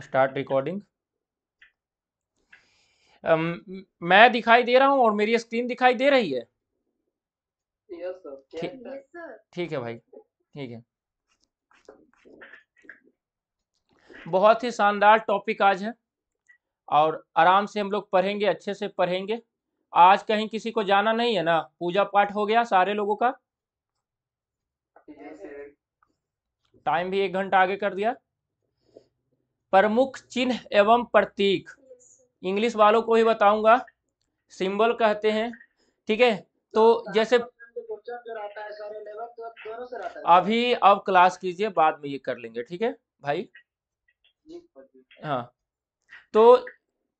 Start recording um, मैं दिखाई दे रहा हूँ और मेरी स्क्रीन दिखाई दे रही है ठीक yes, है भाई ठीक है बहुत ही शानदार टॉपिक आज है और आराम से हम लोग पढ़ेंगे अच्छे से पढ़ेंगे आज कहीं किसी को जाना नहीं है ना पूजा पाठ हो गया सारे लोगों का टाइम भी एक घंटा आगे कर दिया प्रमुख चिन्ह एवं प्रतीक इंग्लिश वालों को ही बताऊंगा सिंबल कहते हैं ठीक है तो जैसे अभी अब क्लास कीजिए बाद में ये कर लेंगे ठीक है भाई हाँ तो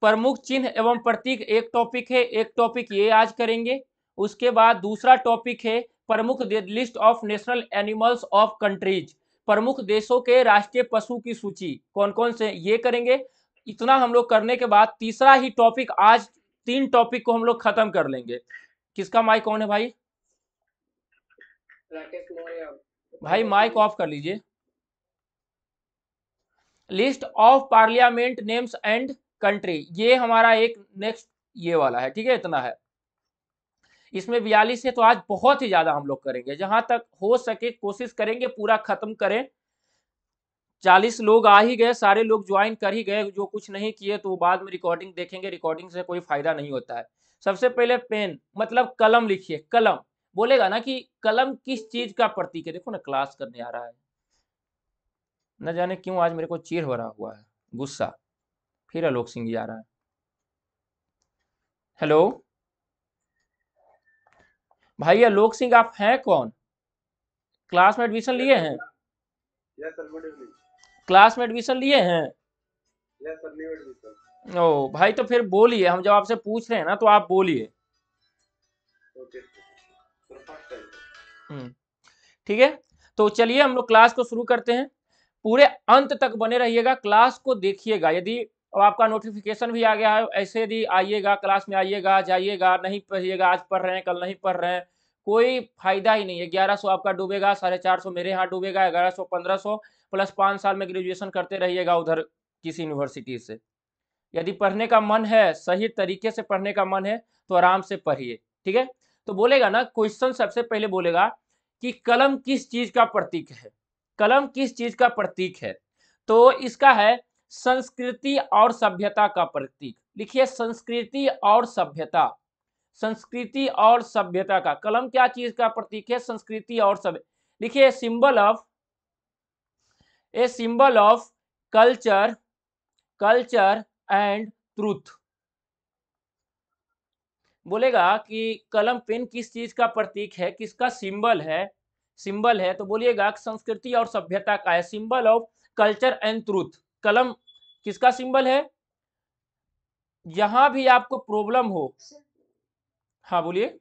प्रमुख चिन्ह एवं प्रतीक एक टॉपिक है एक टॉपिक ये आज करेंगे उसके बाद दूसरा टॉपिक है प्रमुख list of national animals of countries प्रमुख देशों के राष्ट्रीय पशु की सूची कौन कौन से ये करेंगे इतना हम लोग करने के बाद तीसरा ही टॉपिक आज तीन टॉपिक को हम लोग खत्म कर लेंगे किसका माइक कौन है भाई भाई माइक ऑफ कर लीजिए list of parliament names and country ये हमारा एक नेक्स्ट ये वाला है ठीक है इतना है इसमें बयालीस है तो आज बहुत ही ज़्यादा हम लोग करेंगे जहां तक हो सके कोशिश करेंगे पूरा ख़त्म करें चालीस लोग आ ही गए सारे लोग ज्वाइन कर ही गए जो कुछ नहीं किए तो बाद में रिकॉर्डिंग देखेंगे रिकॉर्डिंग से कोई फ़ायदा नहीं होता है सबसे पहले पेन मतलब कलम लिखिए कलम बोलेगा ना कि कलम किस चीज़ का प्रतीक है देखो ना क्लास करने आ रहा है न जाने क्यों आज मेरे को चीर हो रहा हुआ है गुस्सा फिर आलोक सिंह जी आ रहा है हेलो भैया लोक सिंह आप हैं कौन क्लास में एडमिशन लिए हैं क्लास में एडमिशन लिए हैं ओ भाई तो फिर बोलिए हम जब आपसे पूछ रहे हैं ना तो आप बोलिए हम्म, ठीक है तो चलिए हम लोग क्लास को शुरू करते हैं पूरे अंत तक बने रहिएगा क्लास को देखिएगा यदि अब आपका नोटिफिकेशन भी आ गया है ऐसे यदि आइएगा क्लास में आइएगा जाइएगा नहीं पढ़िएगा आज पढ़ रहे हैं कल नहीं पढ़ रहे हैं कोई फायदा ही नहीं है ग्यारह सौ आपका डूबेगा साढ़े चार सौ मेरे यहाँ डूबेगा ग्यारह सौ पंद्रह सौ प्लस पाँच साल में ग्रेजुएशन करते रहिएगा उधर किसी यूनिवर्सिटी से यदि पढ़ने का मन है सही तरीके से पढ़ने का मन है तो आराम से पढ़िए ठीक है तो बोलेगा ना क्वेश्चन सबसे पहले बोलेगा कि कलम किस चीज का प्रतीक है कलम किस चीज का प्रतीक है तो इसका है संस्कृति और सभ्यता का प्रतीक लिखिए संस्कृति और सभ्यता संस्कृति और सभ्यता का कलम क्या चीज का प्रतीक है संस्कृति और सभ्य लिखिए symbol of a symbol of culture culture and truth बोलेगा कि कलम पेन किस चीज का प्रतीक है किसका सिंबल है सिंबल है तो बोलिएगा संस्कृति और सभ्यता का है symbol of culture and truth कलम किसका सिंबल है यहां भी आपको प्रॉब्लम हो हाँ बोलिए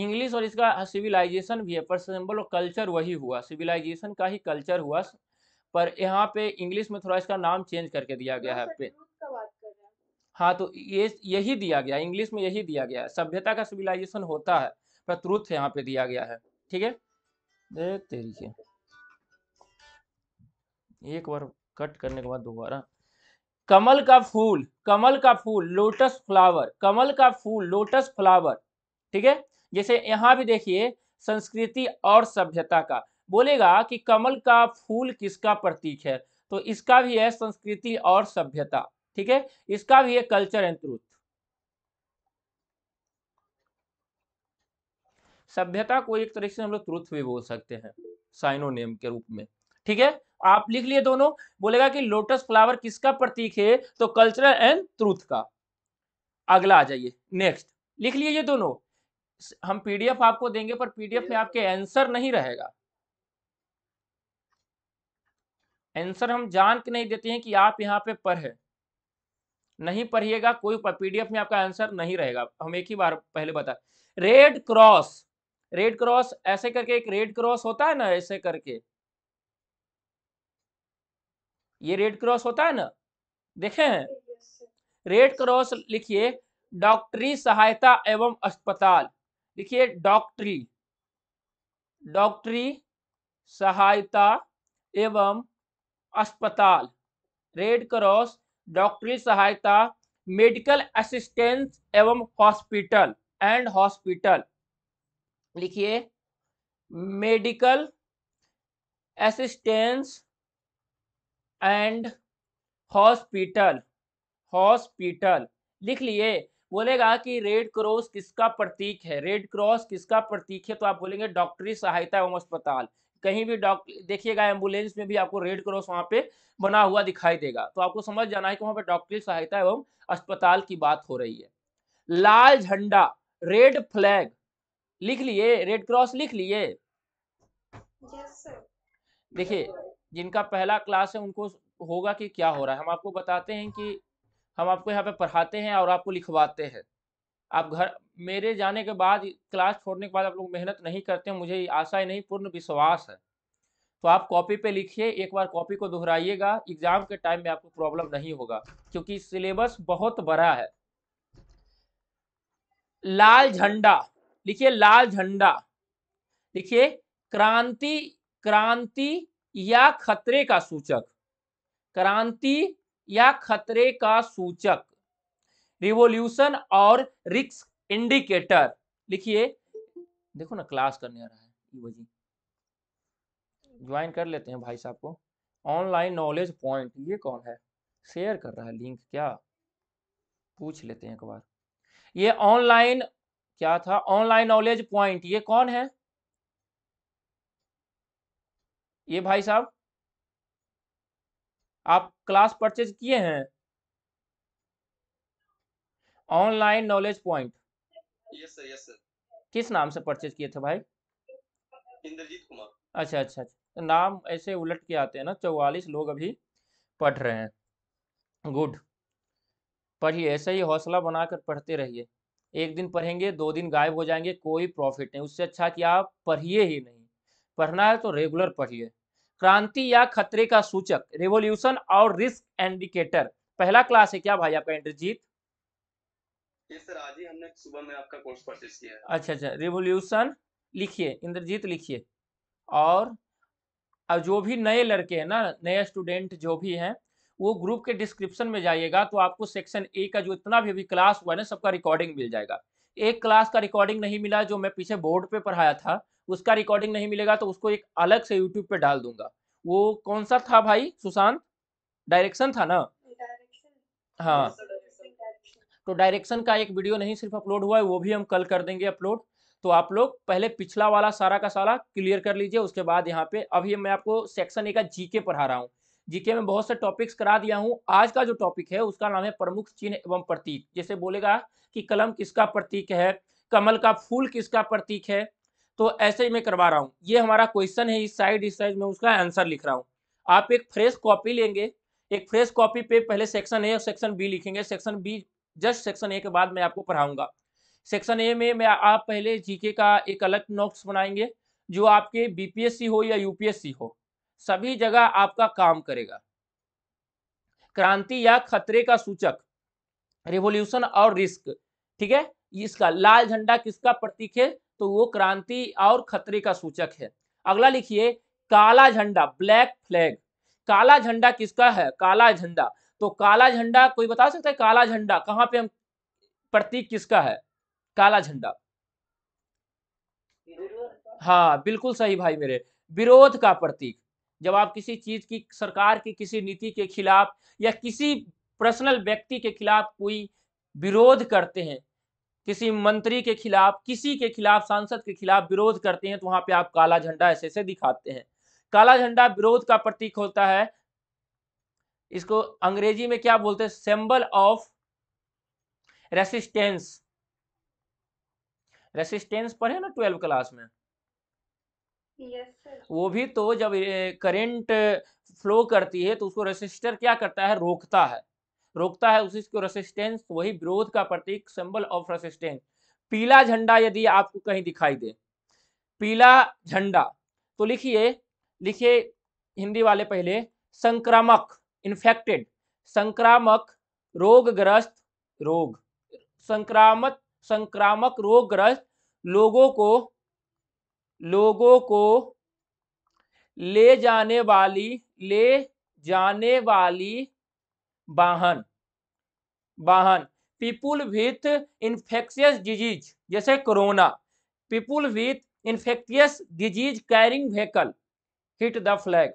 इंग्लिश और इसका सिविलाइजेशन भी है पर सिंबल और कल्चर वही हुआ सिविलाइजेशन का ही कल्चर हुआ पर यहाँ पे इंग्लिश में थोड़ा इसका नाम चेंज करके दिया गया हाँ, है पे हाँ तो ये यही दिया गया इंग्लिश में यही दिया गया है सभ्यता का सिविलाइजेशन होता है पर ट्रूथ यहाँ पे दिया गया है ठीक है देखते रहिए एक बार कट करने के बाद दोबारा कमल का फूल कमल का फूल लोटस फ्लावर कमल का फूल लोटस फ्लावर ठीक है जैसे यहां भी देखिए संस्कृति और सभ्यता का बोलेगा कि कमल का फूल किसका प्रतीक है तो इसका भी है संस्कृति और सभ्यता ठीक है इसका भी है कल्चर एंड ट्रूथ सभ्यता को एक तरीके से हम लोग ट्रूथ भी बोल सकते हैं साइनोनेम के रूप में ठीक है आप लिख लिए दोनों बोलेगा कि लोटस फ्लावर किसका प्रतीक है तो कल्चरल एंड ट्रूथ का अगला आ जाइए नेक्स्ट लिख लिए ये दोनों हम पीडीएफ आपको देंगे पर पीडीएफ में आपके आंसर नहीं रहेगा आंसर हम जान के नहीं देते हैं कि आप यहाँ पे पढ़े नहीं पढ़िएगा कोई पीडीएफ में आपका आंसर नहीं रहेगा हम एक ही बार पहले बता रेड क्रॉस रेड क्रॉस ऐसे करके एक रेड क्रॉस होता है ना ऐसे करके ये रेड क्रॉस होता है ना देखे हैं रेड क्रॉस लिखिए डॉक्टरी सहायता एवं अस्पताल लिखिए डॉक्टरी डॉक्टरी सहायता एवं अस्पताल रेड क्रॉस डॉक्टरी सहायता मेडिकल असिस्टेंस एवं हॉस्पिटल एंड हॉस्पिटल लिखिए medical assistance and hospital hospital लिख लिए बोलेगा कि रेड क्रॉस किसका प्रतीक है रेड क्रॉस किसका प्रतीक है तो आप बोलेंगे डॉक्टरी सहायता एवं अस्पताल कहीं भी डॉक्टर देखिएगा एम्बुलेंस में भी आपको रेड क्रॉस वहां पे बना हुआ दिखाई देगा तो आपको समझ जाना है कि वहां पे डॉक्टरी सहायता एवं अस्पताल की बात हो रही है लाल झंडा रेड फ्लैग लिख लिए रेड क्रॉस लिख लिए yes, देखिए जिनका पहला क्लास है उनको होगा कि क्या हो रहा है हम आपको बताते हैं कि हम आपको यहाँ पे पढ़ाते हैं और आपको लिखवाते हैं आप घर मेरे जाने के बाद क्लास छोड़ने के बाद आप लोग मेहनत नहीं करते हैं मुझे आशा ही नहीं पूर्ण विश्वास है तो आप कॉपी पे लिखिए एक बार कॉपी को दोहराइएगा एग्जाम के टाइम में आपको प्रॉब्लम नहीं होगा क्योंकि सिलेबस बहुत बड़ा है लाल झंडा लिखिए लाल झंडा लिखिए क्रांति क्रांति या खतरे का सूचक क्रांति या खतरे का सूचक रिवोल्यूशन और रिक्स इंडिकेटर लिखिए देखो ना क्लास करने आ रहा है ज्वाइन कर लेते हैं भाई साहब को ऑनलाइन नॉलेज पॉइंट ये कौन है शेयर कर रहा है लिंक क्या पूछ लेते हैं एक बार ये ऑनलाइन क्या था ऑनलाइन नॉलेज पॉइंट ये कौन है ये भाई साहब आप क्लास परचेज किए हैं online knowledge point yes yes sir किस नाम से परचेज किए थे भाई इंद्रजीत कुमार अच्छा अच्छा, अच्छा। तो नाम ऐसे उलट के आते हैं ना चौवालीस लोग अभी पढ़ रहे हैं गुड पढ़िए ऐसे ही हौसला बनाकर पढ़ते रहिए एक दिन पढ़ेंगे दो दिन गायब हो जाएंगे कोई प्रॉफिट नहीं उससे अच्छा कि आप पढ़िए ही नहीं पढ़ना है तो रेगुलर पढ़िए क्रांति या खतरे का सूचक रेवोल्यूशन और रिस्क इंडिकेटर पहला क्लास है क्या भाई आपका इंद्रजीत हमने सुबह में आपका कोर्स परचेज किया है अच्छा अच्छा रेवोल्यूशन लिखिए इंद्रजीत लिखिए और अब जो भी नए लड़के हैं ना नए स्टूडेंट जो भी हैं वो ग्रुप के डिस्क्रिप्शन में जाइएगा तो आपको सेक्शन ए का जो इतना भी अभी क्लास हुआ है ना सबका रिकॉर्डिंग मिल जाएगा एक क्लास का रिकॉर्डिंग नहीं मिला जो मैं पीछे बोर्ड पे पढ़ाया था उसका रिकॉर्डिंग नहीं मिलेगा तो उसको एक अलग से यूट्यूब पे डाल दूंगा वो कौन सा था भाई सुशांत डायरेक्शन था ना हाँ तो डायरेक्शन का एक वीडियो नहीं सिर्फ अपलोड हुआ है वो भी हम कल कर देंगे अपलोड तो आप लोग पहले पिछला वाला सारा का सारा क्लियर कर लीजिए उसके बाद यहाँ पे अभी मैं आपको सेक्शन ए का जीके पढ़ा रहा हूँ जीके में बहुत से टॉपिक्स करा दिया हूँ आज का जो टॉपिक है उसका नाम है प्रमुख चिन्ह एवं प्रतीक जैसे बोलेगा कि कलम किसका प्रतीक है कमल का फूल किसका प्रतीक है तो ऐसे ही मैं करवा रहा हूँ ये हमारा क्वेश्चन है इस साइड इस साइड में उसका आंसर लिख रहा हूँ आप एक फ्रेश कॉपी लेंगे एक फ्रेश कॉपी पे पहले सेक्शन ए और सेक्शन बी लिखेंगे section B just section A के बाद मैं आपको पढ़ाऊंगा सेक्शन ए में मैं आप पहले जीके का एक अलग नोट्स बनाएंगे जो आपके बीपीएससी हो या यूपीएससी हो सभी जगह आपका काम करेगा क्रांति या खतरे का सूचक रिवोल्यूशन और रिस्क ठीक है इसका लाल झंडा किसका प्रतीक है तो वो क्रांति और खतरे का सूचक है अगला लिखिए काला झंडा ब्लैक फ्लैग काला झंडा किसका है काला झंडा तो काला झंडा कोई बता सकता है काला झंडा कहां पे हम प्रतीक किसका है काला झंडा हाँ बिल्कुल सही भाई मेरे विरोध का प्रतीक जब आप किसी चीज की सरकार की किसी नीति के खिलाफ या किसी पर्सनल व्यक्ति के खिलाफ कोई विरोध करते हैं किसी मंत्री के खिलाफ किसी के खिलाफ सांसद के खिलाफ विरोध करते हैं तो वहां पे आप काला झंडा ऐसे ऐसे दिखाते हैं काला झंडा विरोध का प्रतीक होता है इसको अंग्रेजी में क्या बोलते हैं सिंबल ऑफ रेसिस्टेंस रेसिस्टेंस पढ़े ना ट्वेल्व क्लास में yes, वो भी तो जब करंट फ्लो करती है तो उसको रेसिस्टर क्या करता है रोकता है रोकता है उसी को रेसिस्टेंस वही विरोध का प्रतीक सिंबल ऑफ रेसिस्टेंस पीला झंडा यदि आपको कहीं दिखाई दे पीला झंडा तो लिखिए लिखिए हिंदी वाले पहले संक्रामक इन्फेक्टेड संक्रामक रोगग्रस्त रोग संक्रामक संक्रामक रोगग्रस्त लोगों को लोगों को ले जाने वाली ले जाने वाली वाहन वाहन पीपुल विथ इन्फेक्शियस डिजीज जैसे corona people with infectious disease carrying vehicle hit the flag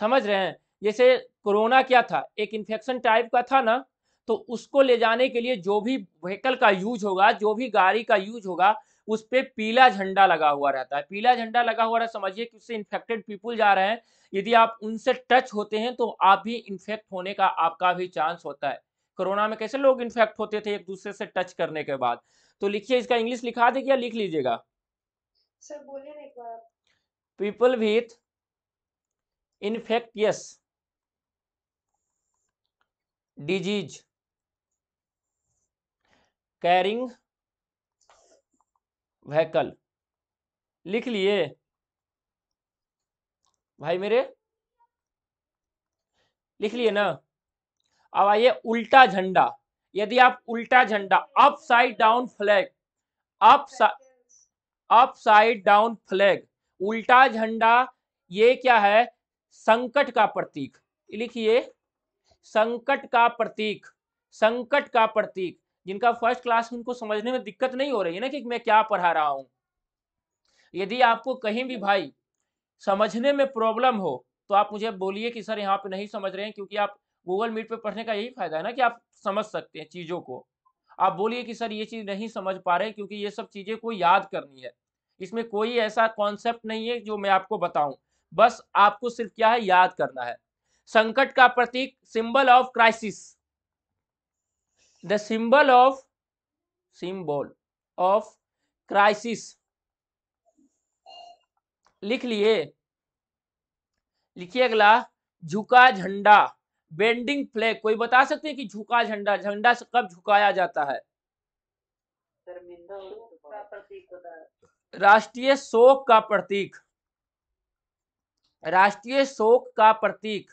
समझ रहे हैं जैसे कोरोना क्या था एक इन्फेक्शन टाइप का था ना तो उसको ले जाने के लिए जो भी व्हीकल का यूज होगा जो भी गाड़ी का यूज होगा उस पर पीला झंडा लगा हुआ रहता है पीला झंडा लगा हुआ रहता समझिए कि उससे इन्फेक्टेड पीपुल जा रहे हैं यदि आप उनसे टच होते हैं तो आप भी इन्फेक्ट होने का आपका भी चांस होता है कोरोना में कैसे लोग इन्फेक्ट होते थे एक दूसरे से टच करने के बाद तो लिखिए इसका इंग्लिश लिखा दे क्या लिख लीजिएगा sir people with infectious disease carrying vehicle लिख लिए भाई मेरे लिख लिए ना अब आइए उल्टा झंडा यदि आप उल्टा झंडा upside down flag up upside down flag उल्टा झंडा ये क्या है संकट का प्रतीक लिखिए संकट का प्रतीक संकट का प्रतीक जिनका फर्स्ट क्लास उनको समझने में दिक्कत नहीं हो रही है ना कि मैं क्या पढ़ा रहा हूँ यदि आपको कहीं भी भाई समझने में प्रॉब्लम हो तो आप मुझे बोलिए कि सर यहाँ पे नहीं समझ रहे हैं क्योंकि आप गूगल मीट पे पढ़ने का यही फायदा है ना कि आप समझ सकते हैं चीज़ों को आप बोलिए कि सर ये चीज़ नहीं समझ पा रहे क्योंकि ये सब चीज़ें को याद करनी है इसमें कोई ऐसा कॉन्सेप्ट नहीं है जो मैं आपको बताऊं बस आपको सिर्फ क्या है याद करना है संकट का प्रतीक symbol of crisis the symbol of symbol of crisis लिख लिए लिखिए अगला झुका झंडा बेंडिंग फ्लैग कोई बता सकते हैं कि झुका झंडा झंडा से कब झुकाया जाता है राष्ट्रीय शोक का प्रतीक राष्ट्रीय शोक का प्रतीक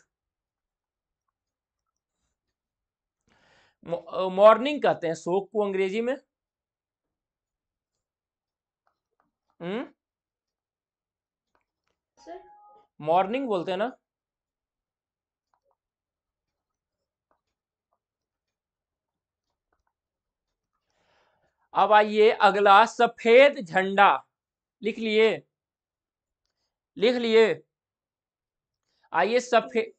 मॉर्निंग कहते हैं शोक को अंग्रेजी में मॉर्निंग बोलते हैं ना अब आइए अगला सफेद झंडा लिख लिए लिख लिए आइए सफेद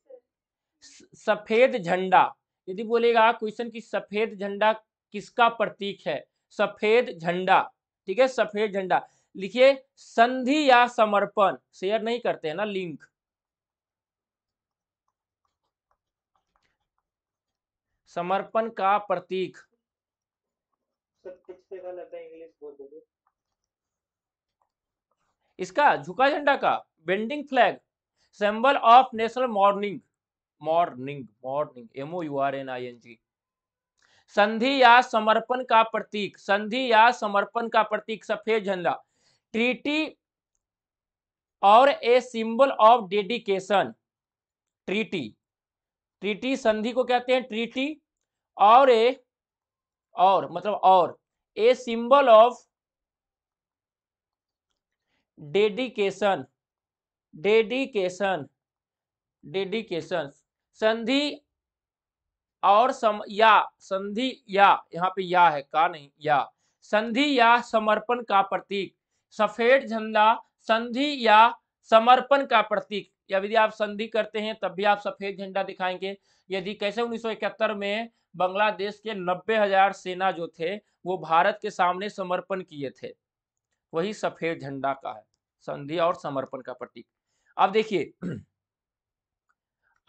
सफेद झंडा यदि बोलेगा क्वेश्चन की सफेद झंडा किसका प्रतीक है सफेद झंडा ठीक है सफेद झंडा लिखिए संधि या समर्पण शेयर नहीं करते हैं ना लिंक समर्पण का प्रतीक तो इसका झुका झंडा का bending flag symbol of national mourning mourning mourning M O U R N I N G संधि या समर्पण का प्रतीक संधि या समर्पण का प्रतीक सफेद झंडा ट्रीटी और a symbol of dedication treaty treaty संधि को कहते हैं ट्रीटी और ए और मतलब और a symbol of dedication dedication dedication संधि और सम या संधि या यहाँ पे या है का नहीं या संधि या समर्पण का प्रतीक सफेद झंडा संधि या समर्पण का प्रतीक यदि आप संधि करते हैं तब भी आप सफेद झंडा दिखाएंगे यदि कैसे 1971 में बांग्लादेश के नब्बे हजार सेना जो थे वो भारत के सामने समर्पण किए थे वही सफेद झंडा का है संधि और समर्पण का प्रतीक अब देखिए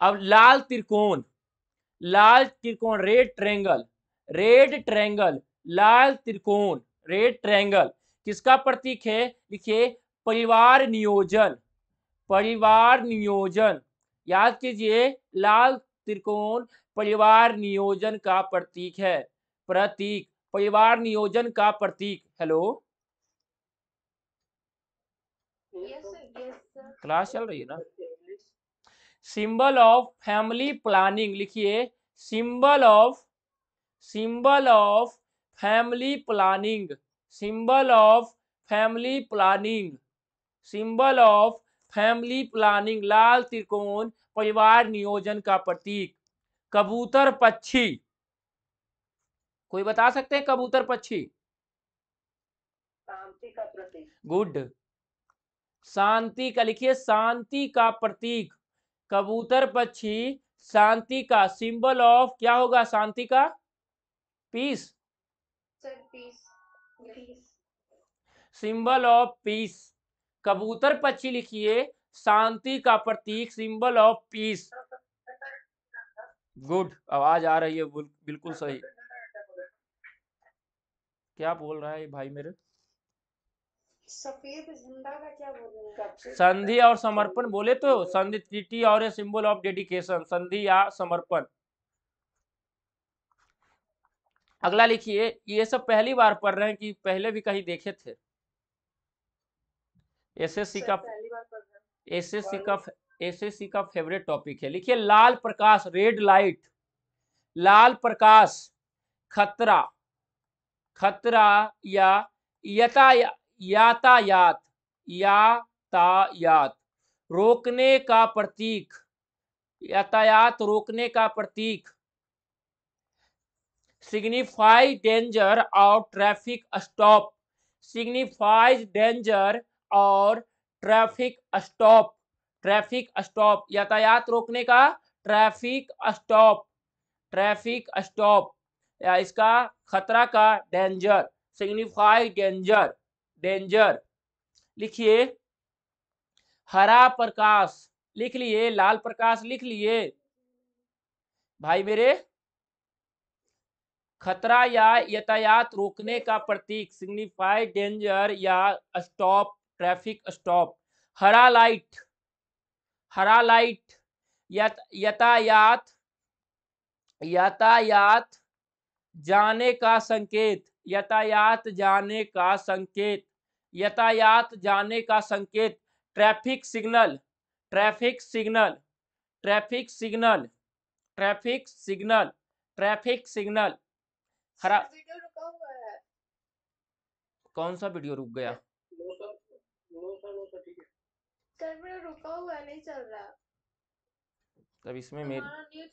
अब लाल त्रिकोण लाल त्रिकोण रेड ट्रेंगल रेड ट्रेंगल लाल त्रिकोण रेड ट्रेंगल किसका प्रतीक है लिखिए परिवार नियोजन परिवार नियोजन याद कीजिए लाल त्रिकोण परिवार नियोजन का प्रतीक है प्रतीक परिवार नियोजन का प्रतीक हेलो क्लास चल रही है ना सिंबल ऑफ फैमिली प्लानिंग लिखिए symbol of symbol of family planning symbol of family planning symbol of family planning लाल त्रिकोण परिवार नियोजन का प्रतीक कबूतर पक्षी कोई बता सकते हैं कबूतर पक्षी शांति का प्रतीक गुड शांति का लिखिए शांति का प्रतीक कबूतर पक्षी शांति का सिंबल ऑफ क्या होगा शांति का पीस सिंबल ऑफ पीस कबूतर पक्षी लिखिए शांति का प्रतीक सिंबल ऑफ पीस गुड आवाज आ रही है बिल्कुल सही क्या बोल रहा है भाई मेरे सफेद झंडा का क्या बोलेंगे संधि और समर्पण बोले तो संधि टीटी और ए सिंबल ऑफ डेडिकेशन संधि या समर्पण अगला लिखिए ये सब पहली बार पढ़ रहे हैं कि पहले भी कहीं देखे थे एसएससी का एसएससी का एसएससी का फेवरेट टॉपिक है लिखिए लाल प्रकाश रेड लाइट लाल प्रकाश खतरा खतरा या यता या यातायात यातायात रोकने का प्रतीक यातायात रोकने का प्रतीक सिग्निफाई डेंजर और ट्रैफिक स्टॉप सिग्निफाइज डेंजर और ट्रैफिक स्टॉप ट्रैफिक स्टॉप यातायात रोकने का ट्रैफिक स्टॉप ट्रैफिक स्टॉप या इसका खतरा का डेंजर सिग्निफाई डेंजर डेंजर लिखिए हरा प्रकाश लिख लिए लाल प्रकाश लिख लिए भाई मेरे खतरा या यातायात रोकने का प्रतीक सिग्निफाई डेंजर या स्टॉप ट्रैफिक स्टॉप हरा लाइट हरा लाइट यातायात यातायात जाने का संकेत यातायात जाने का संकेत यातायात जाने का संकेत traffic signal traffic signal traffic signal traffic signal traffic signal हरा कौन सा वीडियो रुक गया रुका हुआ नहीं चल रहा इसमें मेरी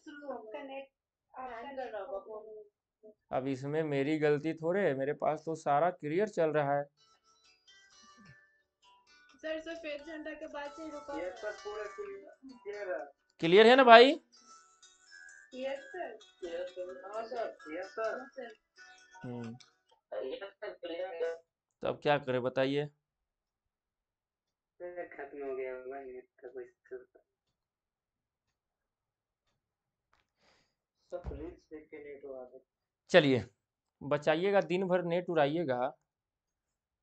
अब इसमें मेरी गलती थोड़े मेरे पास तो सारा क्लियर चल रहा है सर सफेद झंडा के बाद से रुका क्लियर है ना भाई यस सर हाँ, हाँ, हम्म। तो अब क्या करें बताइए तो चलिए बचाइएगा दिन भर नेट उड़ाइएगा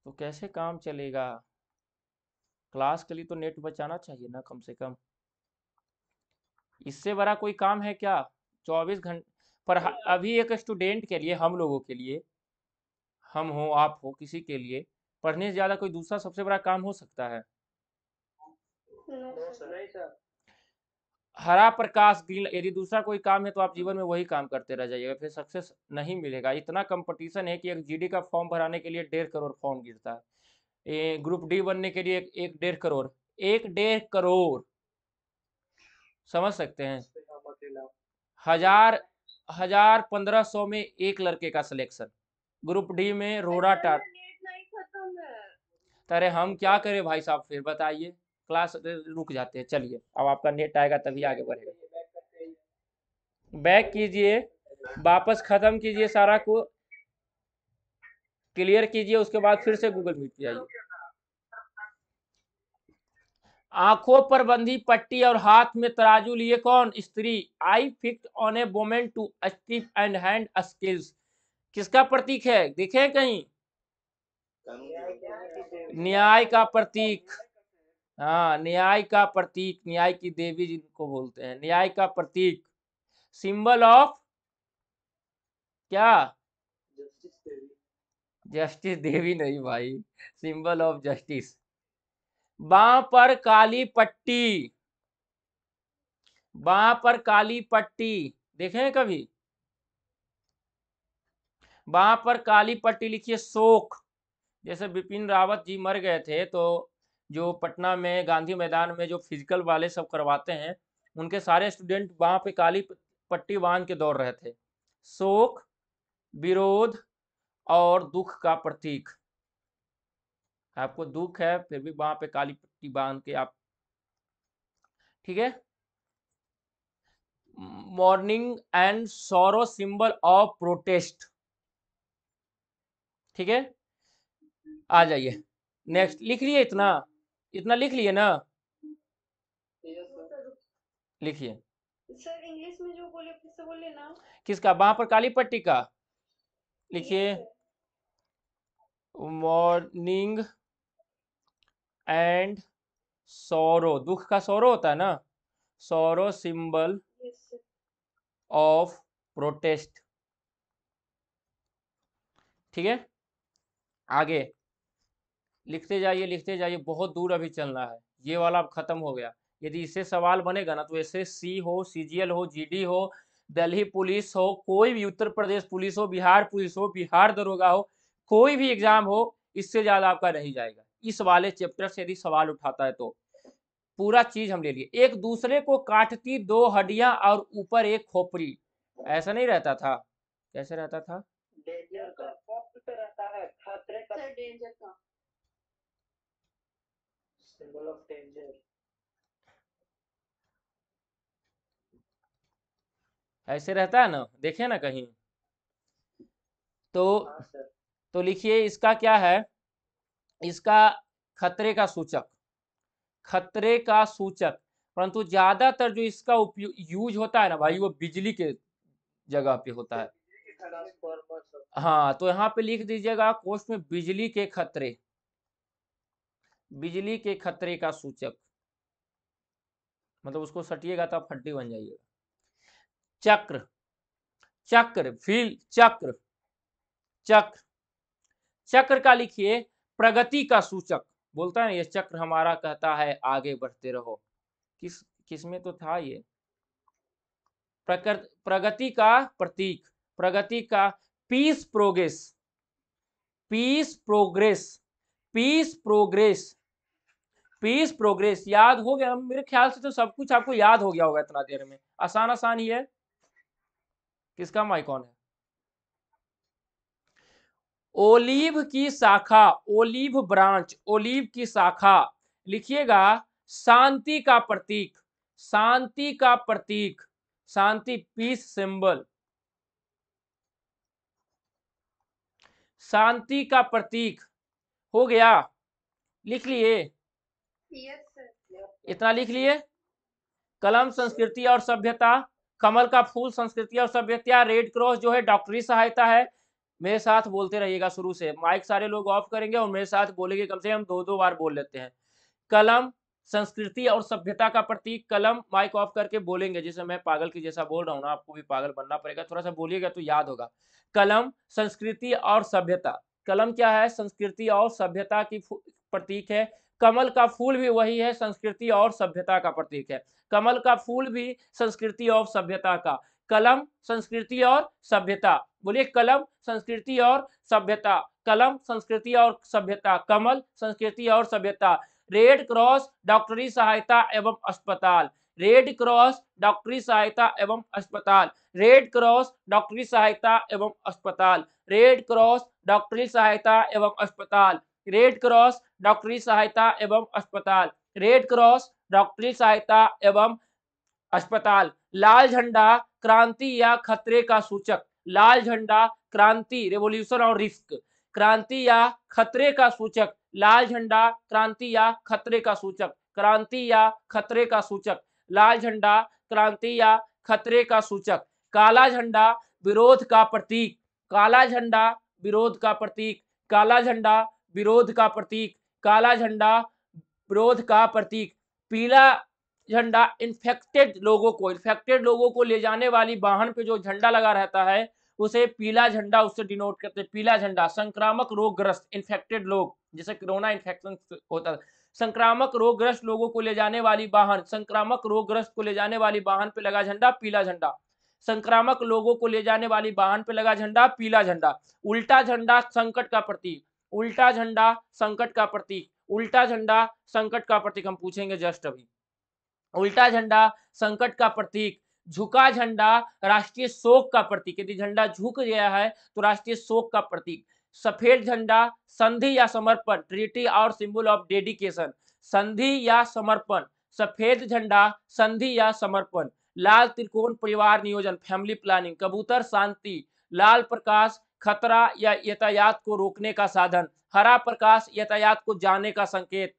तो कैसे काम चलेगा क्लास के लिए तो नेट बचाना चाहिए ना कम से कम इससे बड़ा कोई काम है क्या चौबीस घंटे पर अभी एक स्टूडेंट के लिए हम लोगों के लिए हम हो आप हो किसी के लिए पढ़ने से ज्यादा कोई दूसरा सबसे बड़ा काम हो सकता है हरा प्रकाश ग्रीन यदि दूसरा कोई काम है तो आप जीवन में वही काम करते रह जाइएगा फिर सक्सेस नहीं मिलेगा इतना कंपटीशन है कि एक जीडी का फॉर्म भराने के लिए डेढ़ करोड़ फॉर्म गिरता है ग्रुप डी बनने के लिए एक डेढ़ करोड़ एक डेढ़ करोड़ समझ सकते हैं हजार हजार पंद्रह सौ में एक लड़के का सिलेक्शन ग्रुप डी में रोड़ा अच्छा, टाट तो अरे हम क्या करें भाई साहब फिर बताइए क्लास रुक जाते हैं चलिए अब आपका नेट आएगा तभी आगे बढ़ेगा बैक कीजिए वापस खत्म कीजिए सारा को क्लियर कीजिए उसके बाद फिर से गूगल मीट पे आइए आंखों पर बंधी पट्टी और हाथ में तराजू लिए कौन स्त्री I fix on a women to achieve and hand skills किसका प्रतीक है देखे कहीं न्याय का प्रतीक हाँ न्याय का प्रतीक न्याय की देवी जिनको बोलते हैं न्याय का प्रतीक सिंबल ऑफ क्या जस्टिस देवी नहीं भाई सिंबल ऑफ जस्टिस बां पर काली पट्टी बां पर काली पट्टी देखे कभी बां पर काली पट्टी लिखिए शोक जैसे बिपिन रावत जी मर गए थे तो जो पटना में गांधी मैदान में जो फिजिकल वाले सब करवाते हैं उनके सारे स्टूडेंट वहाँ पे काली पट्टी बांध के दौड़ रहे थे शोक विरोध और दुख का प्रतीक आपको दुख है फिर भी वहां पे काली पट्टी बांध के आप ठीक है mourning and sorrow symbol of protest ठीक है आ जाइए नेक्स्ट लिख लिए इतना इतना लिख लिए ना लिखिए सर इंग्लिश में जो बोले फिर से बोले ना किसका वहां पर काली पट्टी का लिखिए मॉर्निंग एंड सौरो दुख का सौरो होता है ना सौरो सिंबल ऑफ प्रोटेस्ट ठीक है आगे लिखते जाइए लिखते जाइए बहुत दूर अभी चलना है ये वाला अब खत्म हो गया यदि इससे सवाल बनेगा ना तो ऐसे सी हो सीजीएल हो जीडी हो दिल्ली पुलिस हो कोई भी उत्तर प्रदेश पुलिस हो बिहार पुलिस हो बिहार दरोगा हो कोई भी एग्जाम हो इससे ज़्यादा आपका नहीं जाएगा इस वाले चैप्टर से यदि सवाल उठाता है तो पूरा चीज हम ले लिए एक दूसरे को काटती दो हड्डियां और ऊपर एक खोपड़ी ऐसा नहीं रहता था कैसे रहता था तो ऐसे रहता है ना देखे ना कहीं तो हाँ, तो लिखिए इसका क्या है इसका खतरे का सूचक खतरे का सूचक परंतु ज़्यादातर जो इसका उपयोग यूज होता है ना भाई वो बिजली के जगह पे होता है हाँ तो यहाँ पे लिख दीजिएगा कोष में बिजली के खतरे बिजली के खतरे का सूचक मतलब उसको सटिएगा तो आप हड्डी बन जाइएगा चक्र चक्र फील चक्र चक्र चक्र का लिखिए प्रगति का सूचक बोलता है ना ये चक्र हमारा कहता है आगे बढ़ते रहो किस किसमें तो था ये प्रगति का प्रतीक प्रगति का peace progress peace progress peace progress peace progress याद हो गया मेरे ख्याल से तो सब कुछ आपको याद हो गया होगा इतना देर में आसान आसान ही है किसका माइकॉन है ओलिव की शाखा ओलिव ब्रांच ओलिव की शाखा लिखिएगा शांति का प्रतीक शांति का प्रतीक शांति पीस सिंबल शांति का प्रतीक हो गया लिख लिए इतना लिख लिए कलम संस्कृति और सभ्यता कमल का फूल संस्कृति और सभ्यता रेड क्रॉस जो है डॉक्टरी सहायता है मेरे साथ बोलते रहिएगा शुरू से माइक सारे लोग ऑफ करेंगे और मेरे साथ बोलेंगे कम से कम दो दो बार बोल लेते हैं कलम संस्कृति और सभ्यता का प्रतीक कलम माइक ऑफ करके बोलेंगे जैसे मैं पागल की जैसा बोल रहा हूँ ना आपको भी पागल बनना पड़ेगा थोड़ा सा बोलिएगा तो याद होगा कलम संस्कृति और सभ्यता कलम क्या है संस्कृति और सभ्यता की प्रतीक है कमल का फूल भी वही है संस्कृति और सभ्यता का प्रतीक है कमल का फूल भी संस्कृति और सभ्यता का कलम संस्कृति और सभ्यता बोलिए कलम संस्कृति और सभ्यता कलम संस्कृति और सभ्यता कमल संस्कृति और सभ्यता रेड क्रॉस डॉक्टरी सहायता एवं अस्पताल रेड क्रॉस डॉक्टरी सहायता एवं अस्पताल रेड क्रॉस डॉक्टरी सहायता एवं अस्पताल रेड क्रॉस डॉक्टरी सहायता एवं अस्पताल रेड क्रॉस डॉक्टरी सहायता एवं अस्पताल रेड क्रॉस डॉक्टरी सहायता एवं अस्पताल लाल झंडा क्रांति या खतरे का सूचक लाल झंडा क्रांति रेवोल्यूशन और रिस्क क्रांति या खतरे का सूचक लाल झंडा क्रांति या खतरे का सूचक क्रांति या खतरे का सूचक लाल झंडा क्रांति या खतरे का सूचक काला झंडा विरोध का प्रतीक काला झंडा विरोध का प्रतीक काला झंडा विरोध का प्रतीक काला झंडा विरोध का प्रतीक पीला झंडा इन्फेक्टेड लोगों को इन्फेक्टेड लोगों को ले जाने वाली वाहन पे जो झंडा लगा रहता है उसे पीला झंडा उससे डिनोट करते हैं पीला झंडा संक्रामक रोगग्रस्त इन्फेक्टेड लोग जैसे कोरोना इन्फेक्शन होता है संक्रामक रोगग्रस्त लोगों को ले जाने वाली वाहन संक्रामक रोगग्रस्त को ले जाने वाली वाहन पे लगा झंडा पीला झंडा संक्रामक लोगों को ले जाने वाली वाहन पे लगा झंडा पीला झंडा उल्टा झंडा संकट का प्रतीक उल्टा झंडा संकट का प्रतीक उल्टा झंडा संकट का प्रतीक हम पूछेंगे जस्ट अभी उल्टा झंडा संकट का प्रतीक झुका झंडा राष्ट्रीय शोक का प्रतीक यदि झंडा झुक गया है तो राष्ट्रीय शोक का प्रतीक सफेद झंडा संधि या समर्पण ट्रिटी और सिंबल ऑफ डेडिकेशन संधि या समर्पण सफेद झंडा संधि या समर्पण लाल त्रिकोण परिवार नियोजन फैमिली प्लानिंग कबूतर शांति लाल प्रकाश खतरा या यातायात को रोकने का साधन हरा प्रकाश यातायात को जाने का संकेत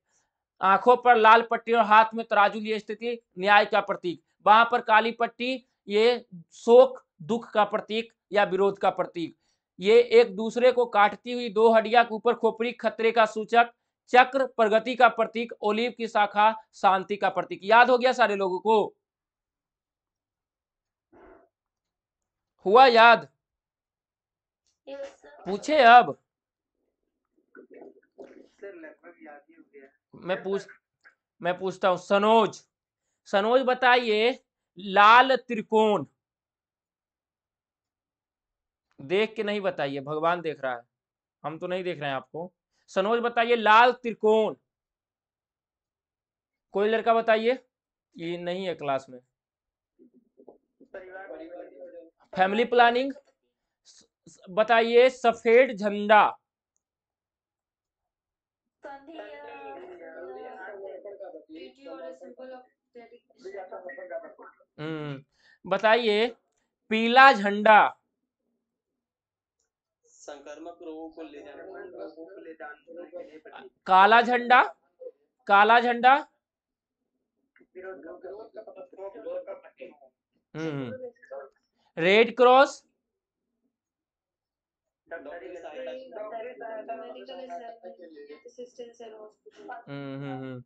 आंखों पर लाल पट्टी और हाथ में तराजू लिए स्थिति न्याय का प्रतीक वहां पर काली पट्टी ये शोक दुख का प्रतीक या विरोध का प्रतीक ये एक दूसरे को काटती हुई दो हड्डिया के ऊपर खोपड़ी खतरे का सूचक चक्र प्रगति का प्रतीक ओलिव की शाखा शांति का प्रतीक याद हो गया सारे लोगों को हुआ याद पूछे अब मैं पूछ मैं पूछता हूं सनोज सनोज बताइए लाल त्रिकोण देख के नहीं बताइए भगवान देख रहा है हम तो नहीं देख रहे हैं आपको सनोज बताइए लाल त्रिकोण कोई लड़का बताइए ये नहीं है क्लास में फैमिली प्लानिंग बताइए सफेद झंडा हम्म, बताइए पीला झंडा संक्रमक रोगों को ले जाने काला झंडा काला झंडा हम्म, रेड क्रॉस हम्म हम्म हम्म,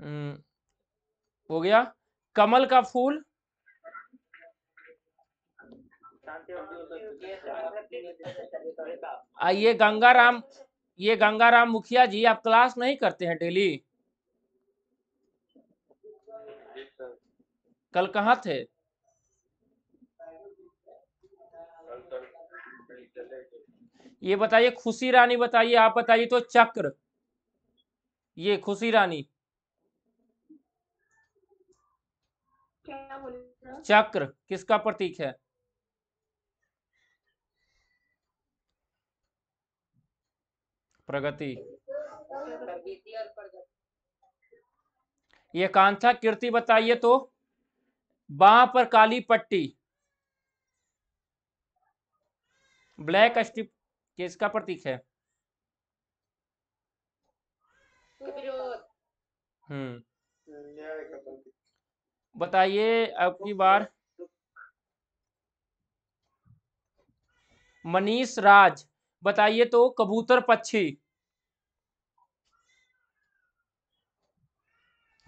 हम्म। हो गया कमल का फूल ये गंगाराम ये गंगाराम मुखिया जी आप क्लास नहीं करते हैं डेली कल कहा थे ये बताइए खुशी रानी बताइए आप बताइए तो चक्र ये खुशी रानी चक्र किसका प्रतीक है प्रगति ये कांथा कीर्ति बताइए तो बा पर काली पट्टी ब्लैक स्टिप किसका प्रतीक है हम्म बताइए आपकी बार मनीष राज बताइए तो कबूतर पक्षी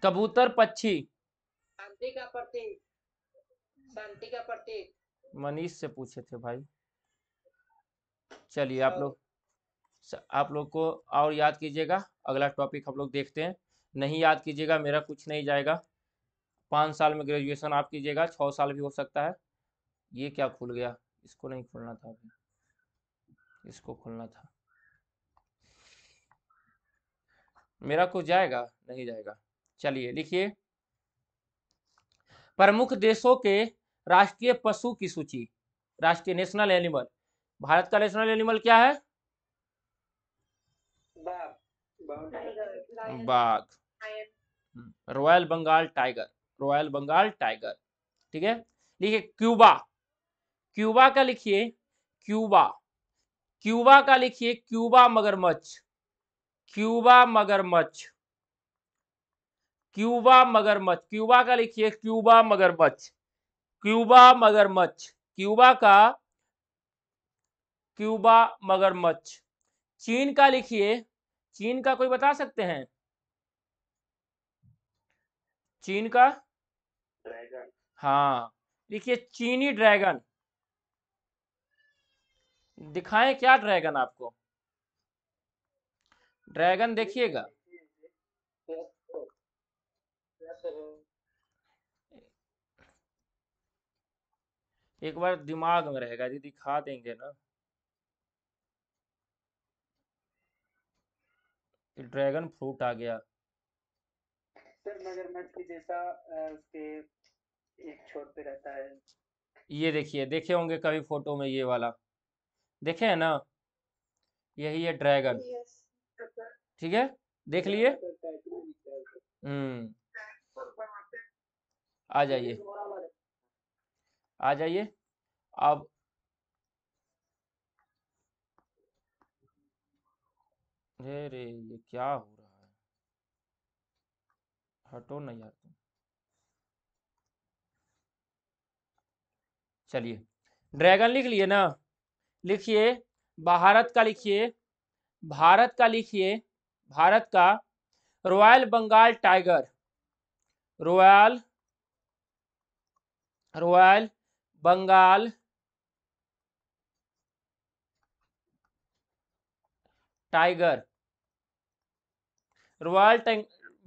कबूतर पक्षी शांति का प्रतीक शांति का प्रतीक मनीष से पूछे थे भाई चलिए आप लोग आप लोग को और याद कीजिएगा अगला टॉपिक हम लोग देखते हैं नहीं याद कीजिएगा मेरा कुछ नहीं जाएगा पाँच साल में ग्रेजुएशन आप कीजिएगा छः साल भी हो सकता है ये क्या खुल गया इसको नहीं खुलना था अभी इसको खुलना था मेरा कुछ जाएगा नहीं जाएगा चलिए लिखिए प्रमुख देशों के राष्ट्रीय पशु की सूची राष्ट्रीय नेशनल एनिमल भारत का नेशनल एनिमल क्या है बाघ royal Bengal tiger royal Bengal tiger ठीक है लिखिए क्यूबा क्यूबा का लिखिए क्यूबा क्यूबा का लिखिए क्यूबा मगरमच्छ क्यूबा मगरमच्छ क्यूबा मगरमच्छ क्यूबा का लिखिए क्यूबा मगरमच्छ क्यूबा मगरमच्छ क्यूबा का क्यूबा मगरमच्छ चीन का लिखिए चीन का कोई बता सकते हैं चीन का ड्रैगन हाँ लिखिए चीनी ड्रैगन दिखाएं क्या ड्रैगन आपको ड्रैगन देखिएगा एक बार दिमाग में रहेगा जी दिखा देंगे ना ड्रैगन फ्रूट आ गया सर मगरमच्छ की जैसा उसके एक छोर पे रहता है ये देखिए देखे होंगे कभी फोटो में ये वाला देखे है ना यही है ड्रैगन ठीक है देख लिए तो तो हम्म आ जाइए आ जाइए अब अरे ये क्या हो हटो नहीं यार तुम चलिए ड्रैगन लिख लिए ना लिखिए भारत का लिखिए भारत का लिखिए भारत का royal Bengal tiger royal royal Bengal tiger royal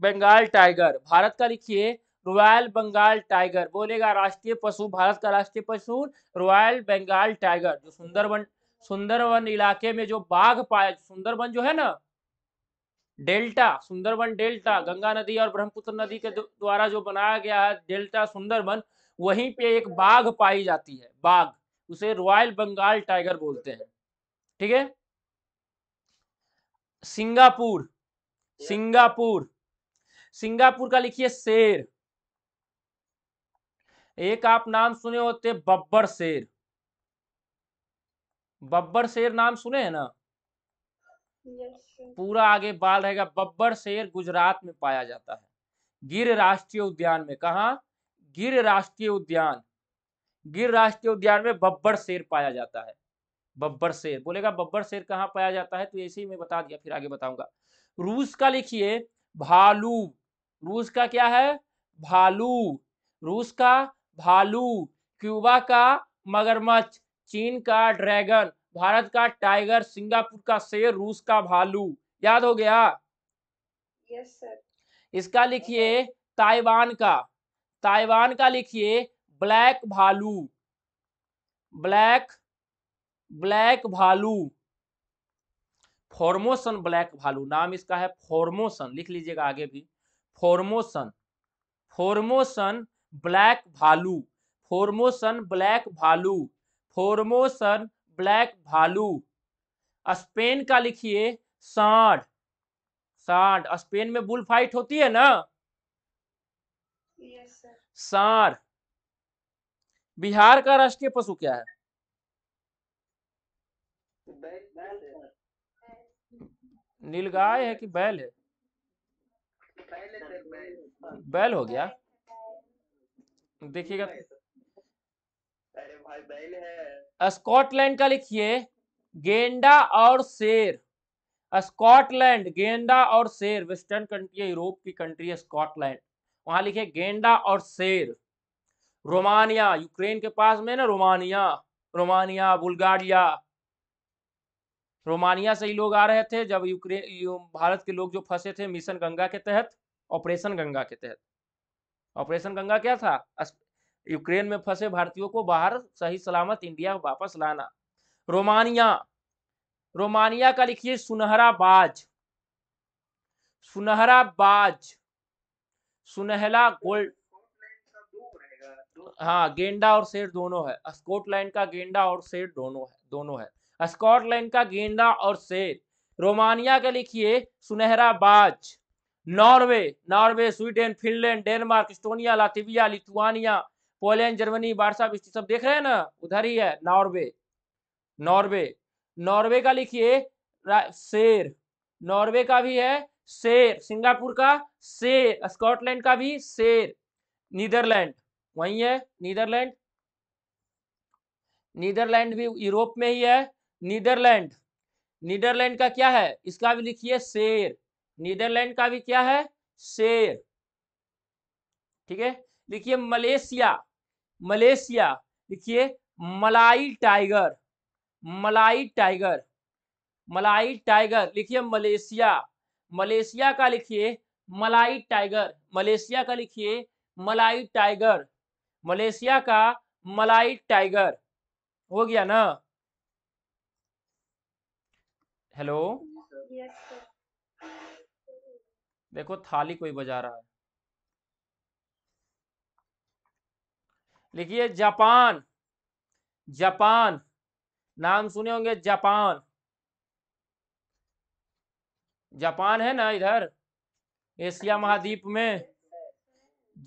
Bengal tiger भारत का लिखिए रॉयल बंगाल टाइगर बोलेगा राष्ट्रीय पशु भारत का राष्ट्रीय पशु रॉयल बंगाल टाइगर जो सुंदरवन सुंदरवन इलाके में जो बाघ पाया सुंदरबन जो है ना डेल्टा सुंदरबन डेल्टा गंगा नदी और ब्रह्मपुत्र नदी के द्वारा जो बनाया गया है डेल्टा सुंदरवन वहीं पे एक बाघ पाई जाती है बाघ उसे रॉयल बंगाल टाइगर बोलते हैं ठीक है सिंगापुर सिंगापुर सिंगापुर का लिखिए शेर एक आप नाम सुने होते बब्बर शेर बब्बर शेर नाम सुने हैं ना पूरा आगे बाल रहेगा बब्बर शेर गुजरात में पाया जाता है गिर राष्ट्रीय उद्यान में कहा गिर राष्ट्रीय उद्यान गिर राष्ट्रीय उद्यान में बब्बर शेर पाया जाता है बब्बर शेर बोलेगा बब्बर शेर कहाँ पाया जाता है तो ऐसे ही मैं बता दिया फिर आगे बताऊंगा रूस का लिखिए भालू रूस का क्या है भालू रूस का भालू क्यूबा का मगरमच्छ चीन का ड्रैगन भारत का टाइगर सिंगापुर का शेर रूस का भालू याद हो गया यस yes, इसका लिखिए ताइवान का ताइवान का लिखिए ब्लैक भालू ब्लैक ब्लैक भालू फॉर्मोसन ब्लैक भालू नाम इसका है फॉर्मोसन लिख लीजिएगा आगे भी फॉर्मोसन फॉर्मोसन ब्लैक भालू फॉर्मोसन ब्लैक भालू फॉर्मोसन ब्लैक भालू स्पेन का लिखिए सांड सांड स्पेन में बुल फाइट होती है ना yes, सांड बिहार का राष्ट्रीय पशु क्या है नीलगाय है कि बैल है बैल हो गया देखिएगा स्कॉटलैंड का लिखिए गेंडा और शेर स्कॉटलैंड गेंडा और शेर वेस्टर्न कंट्री है यूरोप की कंट्री है स्कॉटलैंड वहां लिखे गेंडा और शेर रोमानिया यूक्रेन के पास में ना रोमानिया रोमानिया बुल्गारिया रोमानिया से ही लोग आ रहे थे जब यूक्रेन भारत के लोग जो फंसे थे मिशन गंगा के तहत ऑपरेशन गंगा के तहत ऑपरेशन गंगा क्या था यूक्रेन में फंसे भारतीयों को बाहर सही सलामत इंडिया वापस लाना रोमानिया रोमानिया का लिखिए सुनहरा बाज सुनहरा बाज सुनहला गोल्ड हाँ गेंडा और शेर दोनों है स्कॉटलैंड का गेंडा और शेर दोनों है दोनों है स्कॉटलैंड का गेंडा और शेर रोमानिया का लिखिए सुनहरा बाज Norway Norway Sweden Finland Denmark Estonia Latvia Lithuania Poland Germany Warsaw सब देख रहे हैं ना उधर ही है नॉर्वे नॉर्वे नॉर्वे का लिखिए शेर नॉर्वे का भी है शेर सिंगापुर का शेर स्कॉटलैंड का भी शेर नीदरलैंड वही है नीदरलैंड नीदरलैंड भी यूरोप में ही है नीदरलैंड नीदरलैंड का क्या है इसका भी लिखिए शेर नीदरलैंड का भी क्या है शेर ठीक है देखिए मलेशिया मलेशिया देखिए मलाई टाइगर मलाई टाइगर मलाई टाइगर लिखिए मलेशिया मलेशिया का लिखिए मलाई टाइगर मलेशिया का लिखिए मलाई टाइगर मलेशिया का मलाई टाइगर हो गया ना हेलो yes, देखो थाली कोई बजा रहा है लिखिए जापान जापान नाम सुने होंगे जापान जापान है ना इधर एशिया महाद्वीप में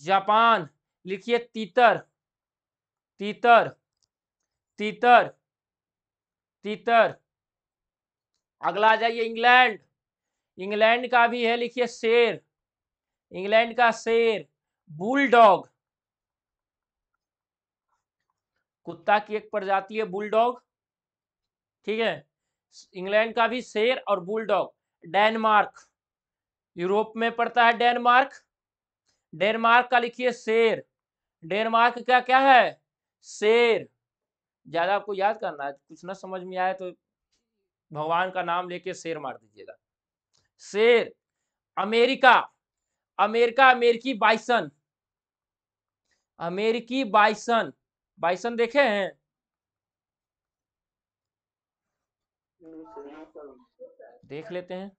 जापान लिखिए तीतर तीतर तीतर तीतर अगला आ जाइए इंग्लैंड इंग्लैंड का भी है लिखिए शेर इंग्लैंड का शेर बुलडॉग कुत्ता की एक प्रजाति है बुलडॉग ठीक है इंग्लैंड का भी शेर और बुलडॉग डेनमार्क यूरोप में पड़ता है डेनमार्क डेनमार्क का लिखिए शेर डेनमार्क का क्या है शेर ज्यादा आपको याद करना है कुछ ना समझ में आए तो भगवान का नाम लेके शेर मार दीजिएगा शेर अमेरिका अमेरिका अमेरिकी बाइसन अमेरिकी बाइसन बाइसन देखे हैं देख लेते हैं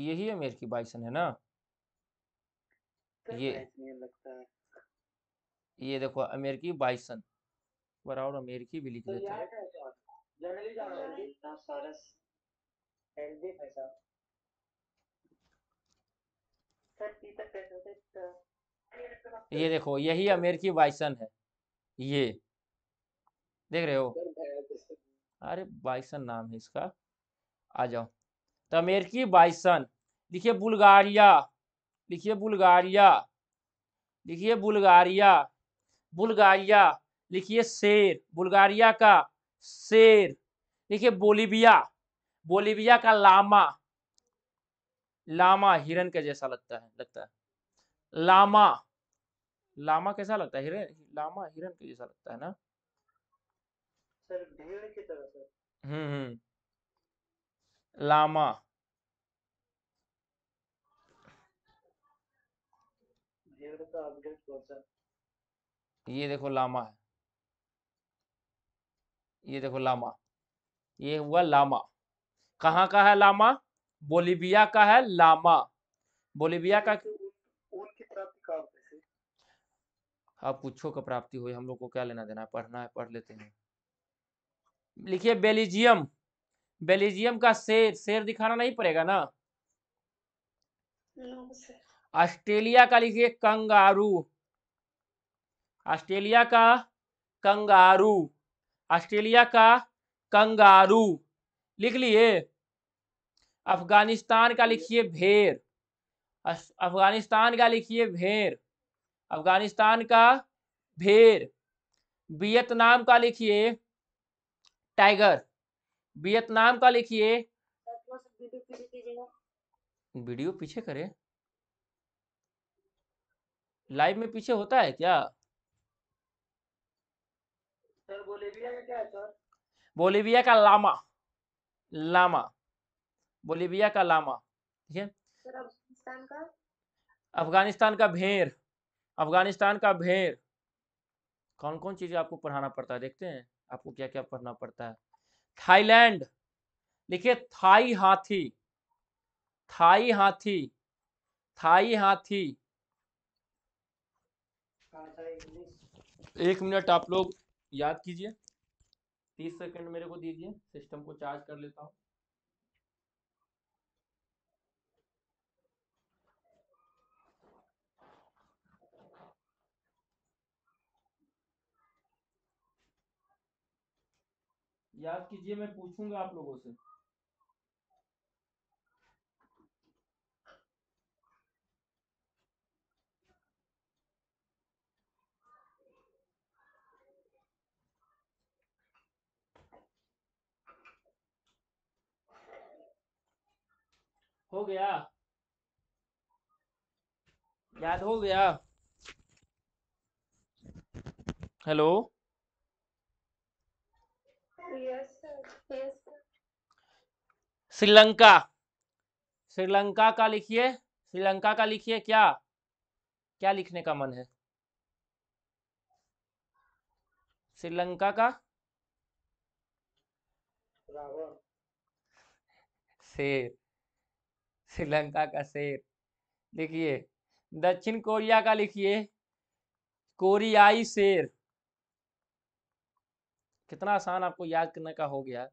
यही अमेरिकी बाइसन है ना ये लगता है ये देखो अमेरिकी बाइसन बराबर अमेरिकी भी लिख तो लेते हैं तो ये देखो यही अमेरिकी बाइसन है ये देख रहे हो अरे बाइसन नाम है इसका आ जाओ तो अमेरिकी बाइसन देखिए बुल्गारिया लिखिए बुल्गारिया लिखिए बुल्गारिया बुल्गारिया लिखिए शेर बुल्गारिया का शेर लिखिए बोलीविया बोलीविया का लामा लामा हिरन का जैसा लगता है लगता है लामा लामा कैसा लगता है हिरन लामा हिरन के जैसा लगता है ना सर भेड़ की तरह सर हम्म, हम्म। लामा ये देखो लामा है ये देखो लामा ये हुआ लामा कहाँ का है लामा बोलीविया का है लामा बोलीविया का आप पूछो का प्राप्ति हुई हम लोग को क्या लेना देना है पढ़ना है पढ़ लेते हैं लिखिए बेलिजियम बेलिजियम का शेर शेर दिखाना नहीं पड़ेगा ना ऑस्ट्रेलिया का लिखिए कंगारू ऑस्ट्रेलिया का कंगारू ऑस्ट्रेलिया का कंगारू लिख लिए अफगानिस्तान का लिखिए भेर अफगानिस्तान का लिखिए भेर अफगानिस्तान का भेर वियतनाम का लिखिए टाइगर वियतनाम का लिखिए वीडियो पीछे करें लाइव में पीछे होता है क्या सर बोलीविया का लामा लामा बोलीविया का लामा ठीक है अफगानिस्तान का अफगानिस्तान का भेड़ अफगानिस्तान का भेड़ कौन कौन चीज आपको पढ़ाना पड़ता है देखते हैं आपको क्या क्या पढ़ना पड़ता है थाईलैंड लिखिए थाई हाथी थाई हाथी थाई हाथी एक मिनट आप लोग याद कीजिए तीस सेकंड मेरे को दीजिए सिस्टम को चार्ज कर लेता हूँ याद कीजिए मैं पूछूंगा आप लोगों से हो गया याद हो गया हेलो श्रीलंका श्रीलंका का लिखिए श्रीलंका का लिखिए क्या क्या लिखने का मन है श्रीलंका का शेर श्रीलंका का शेर देखिए दक्षिण कोरिया का लिखिए कोरियाई शेर कितना आसान आपको याद करने का हो गया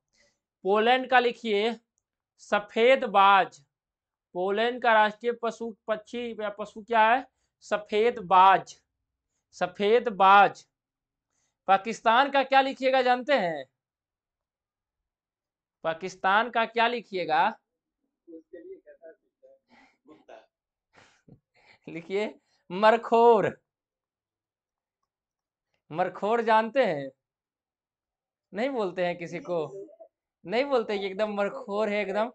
पोलैंड का लिखिए सफेद बाज पोलैंड का राष्ट्रीय पशु पक्षी या पशु क्या है सफेद बाज सफेद बाज पाकिस्तान का क्या लिखिएगा जानते हैं पाकिस्तान का क्या लिखिएगा लिखिए मरखोर मरखोर जानते हैं नहीं बोलते हैं किसी को नहीं बोलते एकदम मरखोर है एकदम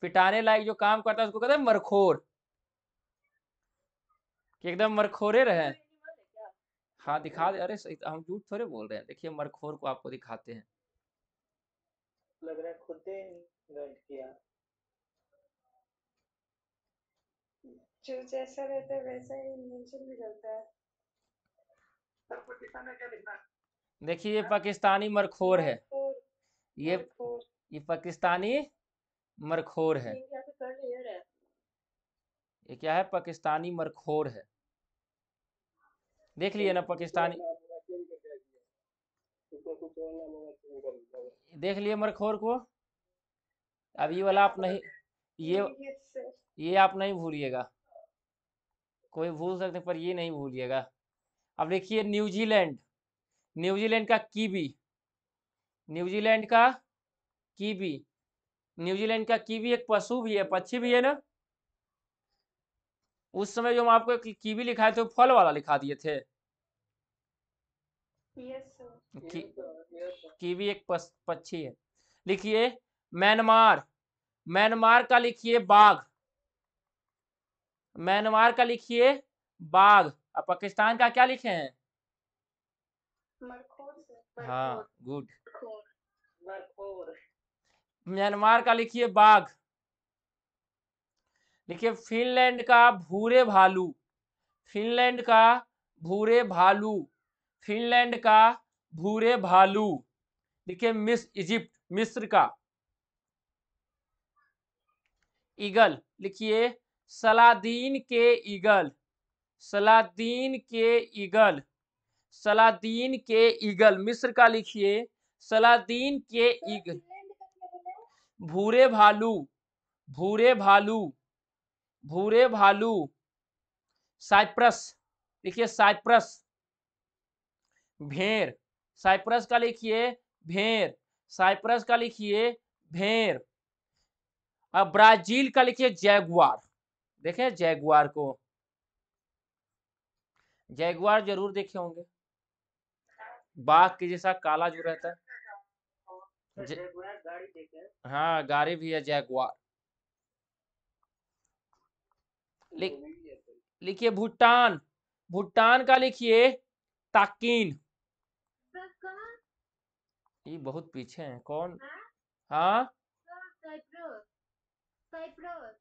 पिटाने लायक जो काम करता है उसको कहते हैं मरखोर कि एकदम मरखोरे रहे हाँ दिखा दे अरे तो हम झूठ थोड़े बोल रहे हैं देखिए मरखोर को आपको दिखाते हैं लग रहा है खुद किया जो जैसा रहता है वैसा ही इन्वेंशन भी चलता है देखिए ये पाकिस्तानी मरखोर है ये ये पाकिस्तानी मरखोर है ये क्या है पाकिस्तानी मरखोर है देख लिए ना पाकिस्तानी देख लिए मरखोर को अब ये वाला आप नहीं ये ये आप नहीं भूलिएगा कोई भूल सकते पर ये नहीं भूलिएगा अब देखिए न्यूजीलैंड न्यूजीलैंड का कीवी न्यूजीलैंड का कीवी न्यूजीलैंड का कीवी एक पशु भी है पक्षी भी है ना उस समय जो हम आपको कीवी लिखाए थे फल वाला लिखा दिए थे कीवी एक पक्षी है लिखिए म्यांमार म्यांमार का लिखिए बाघ म्यांमार का लिखिए बाघ और पाकिस्तान का क्या लिखे हैं हाँ गुड म्यांमार का लिखिए बाघ लिखिए फिनलैंड का भूरे भालू फिनलैंड का भूरे भालू फिनलैंड का भूरे भालू लिखिए मिस इजिप्ट मिस्र का ईगल लिखिए सलादीन के ईगल सलादीन के ईगल सलादीन के ईगल मिस्र का लिखिए सलादीन के ईगल भूरे भालू भूरे भालू भूरे भालू साइप्रस लिखिए साइप्रस भेड़ साइप्रस का लिखिए भेड़ साइप्रस का लिखिए भेड़ अब ब्राजील का लिखिए जैगुआर देखे जैगुआर को जैगुआर जरूर देखे होंगे बाघ के जैसा काला जो रहता है अच्छा, गाड़ी हाँ गाड़ी भी है जैगुआर तो लिखिए भूटान भूटान का लिखिए ताकिन ये बहुत पीछे है कौन हाँ, हाँ? हाँ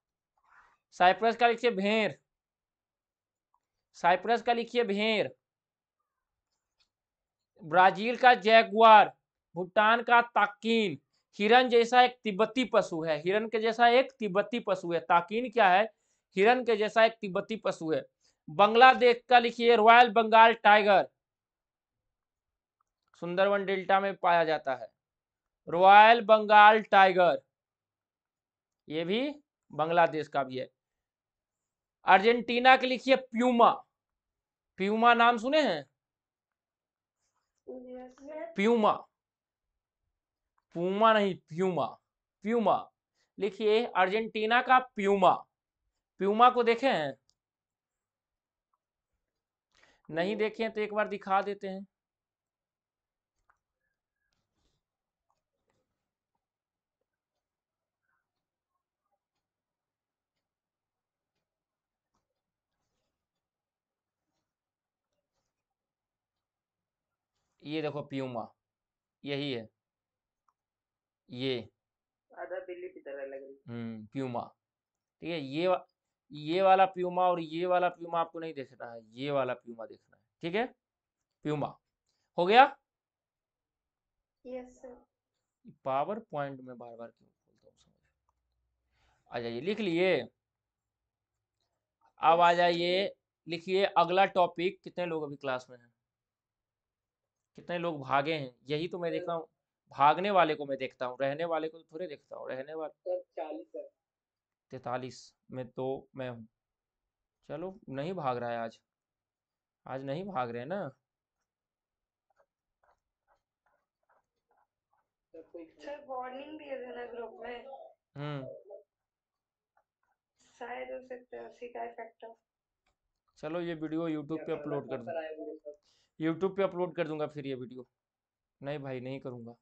साइप्रस का लिखिए भेर साइप्रस का लिखिए भेर ब्राजील का जैगुआर भूटान का ताकिन हिरन जैसा एक तिब्बती पशु है हिरन के जैसा एक तिब्बती पशु है ताकिन क्या है हिरन के जैसा एक तिब्बती पशु है बांग्लादेश का लिखिए royal Bengal tiger Sundarban delta में पाया जाता है रॉयल बंगाल टाइगर ये भी बांग्लादेश का भी है अर्जेंटीना के लिखिए प्यूमा प्यूमा नाम सुने हैं प्यूमा प्यूमा नहीं प्यूमा प्यूमा लिखिए अर्जेंटीना का प्यूमा प्यूमा को देखे हैं नहीं देखे हैं तो एक बार दिखा देते हैं ये देखो प्यूमा यही है ये आधा बिल्ली की तरह लग रही हम्म प्यूमा ठीक है ये वा, ये वाला प्यूमा और ये वाला प्यूमा आपको नहीं देखना है ये वाला प्यूमा देखना है ठीक है प्यूमा हो गया यस सर पावर पॉइंट में बार बार क्यों बोलता हूँ समझ आ जाइए लिख लिए अब आ जाइए लिखिए अगला टॉपिक कितने लोग अभी क्लास में हैं कितने लोग भागे हैं यही तो मैं देखता हूँ भागने वाले को मैं देखता हूँ रहने वाले को तो थोड़े देखता हूँ रहने वाले तैतालीस में तो मैं हूँ चलो नहीं भाग रहा है आज आज नहीं भाग रहे ना सर वार्निंग भी ग्रुप में हम्म शायद हो सकता है उसी का इफेक्ट चलो ये वीडियो यूट्यूब पे अपलोड कर दूँ यूट्यूब पे अपलोड कर दूंगा फिर ये वीडियो नहीं भाई नहीं करूंगा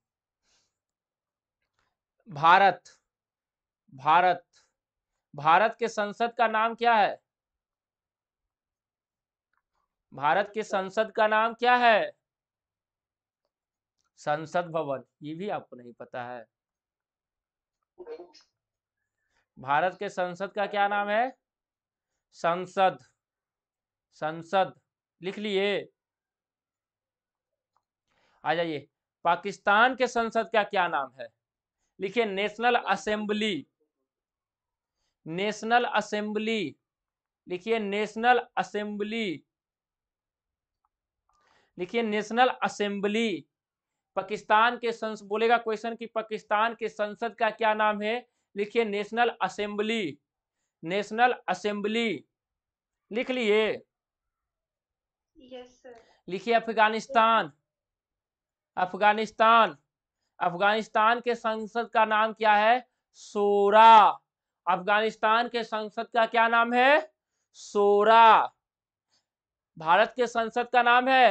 भारत भारत भारत के संसद का नाम क्या है भारत के संसद का नाम क्या है संसद भवन ये भी आपको नहीं पता है भारत के संसद का क्या नाम है संसद संसद लिख लिए आ जाइए पाकिस्तान के संसद का क्या नाम है लिखिए नेशनल असेंबली नेशनल असेंबली लिखिए नेशनल असेंबली लिखिए नेशनल असेंबली पाकिस्तान के संस बोलेगा क्वेश्चन कि पाकिस्तान के संसद का क्या नाम है लिखिए नेशनल असेंबली नेशनल असेंबली लिख लिए सर लिखिए अफगानिस्तान yes, अफगानिस्तान अफगानिस्तान के संसद का नाम क्या है सोरा अफगानिस्तान के संसद का क्या नाम है सोरा भारत के संसद का नाम है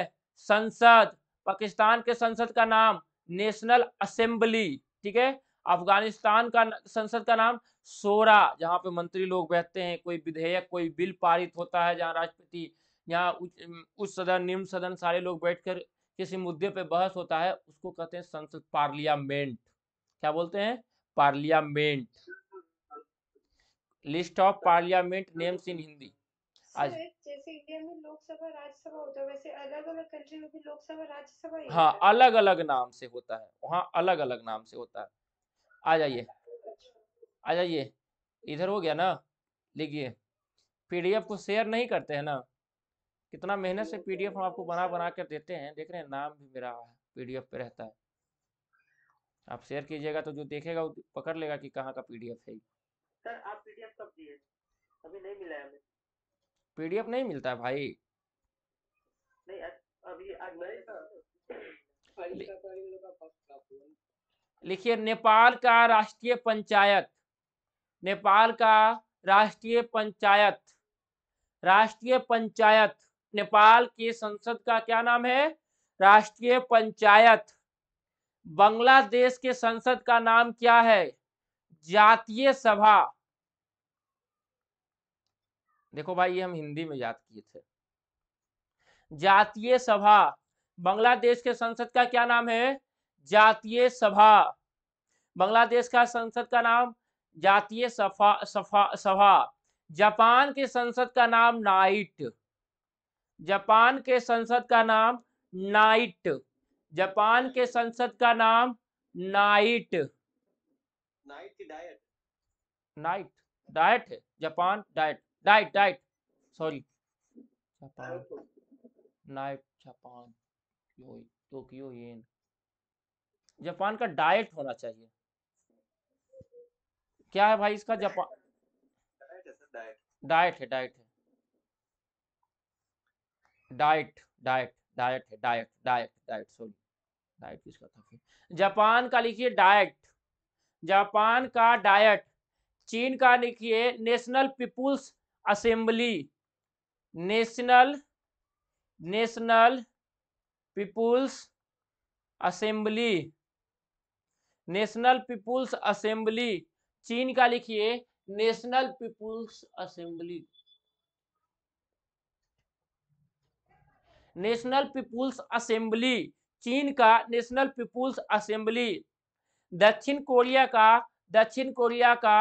संसद पाकिस्तान के संसद का नाम नेशनल असेंबली ठीक है अफगानिस्तान का संसद का नाम सोरा जहां पे मंत्री लोग बैठते हैं कोई विधेयक कोई बिल पारित होता है जहाँ राष्ट्रपति यहाँ उच्च सदन निम्न सदन सारे लोग बैठकर किसी मुद्दे पे बहस होता है उसको कहते हैं संसद पार्लियामेंट क्या बोलते हैं parliament list of parliament names in Hindi आज जैसे इंडिया में लोकसभा राज्यसभा होता है वैसे अलग अलग कंट्री में भी लोकसभा राज्यसभा हाँ अलग अलग नाम से होता है वहाँ अलग अलग नाम से होता है आ जाइए आ जाइए इधर हो गया ना लिखिए पीडीएफ को शेयर नहीं करते हैं ना कितना मेहनत से पीडीएफ हम आपको बना बना कर देते हैं देख रहे हैं नाम भी मेरा पीडीएफ पे रहता है आप शेयर कीजिएगा तो जो देखेगा वो पकड़ लेगा कि कहाँ का पीडीएफ है सर आप पीडीएफ कब दिए अभी नहीं मिला है पीडीएफ नहीं मिलता है भाई नहीं अभी आज तो लिखिए नेपाल का राष्ट्रीय पंचायत नेपाल का राष्ट्रीय पंचायत राष्ट्रीय पंचायत नेपाल की संसद का क्या नाम है राष्ट्रीय पंचायत बांग्लादेश के संसद का नाम क्या है जातीय सभा देखो भाई ये हम हिंदी में याद किए थे जातीय सभा बांग्लादेश के संसद का क्या नाम है जातीय सभा बांग्लादेश का संसद का नाम जातीय सफा सफा सभा जापान के संसद का नाम नाइट जापान के संसद का नाम नाइट जापान के संसद का नाम नाइट नाइट की डाइट नाइट डाइट है Japan diet diet diet sorry Japan night Japan Tokyo yen Japan का डाइट होना चाहिए क्या है भाई इसका जापान डाइट है डाइट है diet diet diet diet diet diet sorry diet किसका था जापान का लिखिए डाइट जापान का डाइट चीन का लिखिए national people's assembly national national people's assembly national people's assembly चीन का लिखिए national people's assembly national people's assembly चीन का नेशनल पीपुल्स असेंबली दक्षिण कोरिया का दक्षिण कोरिया का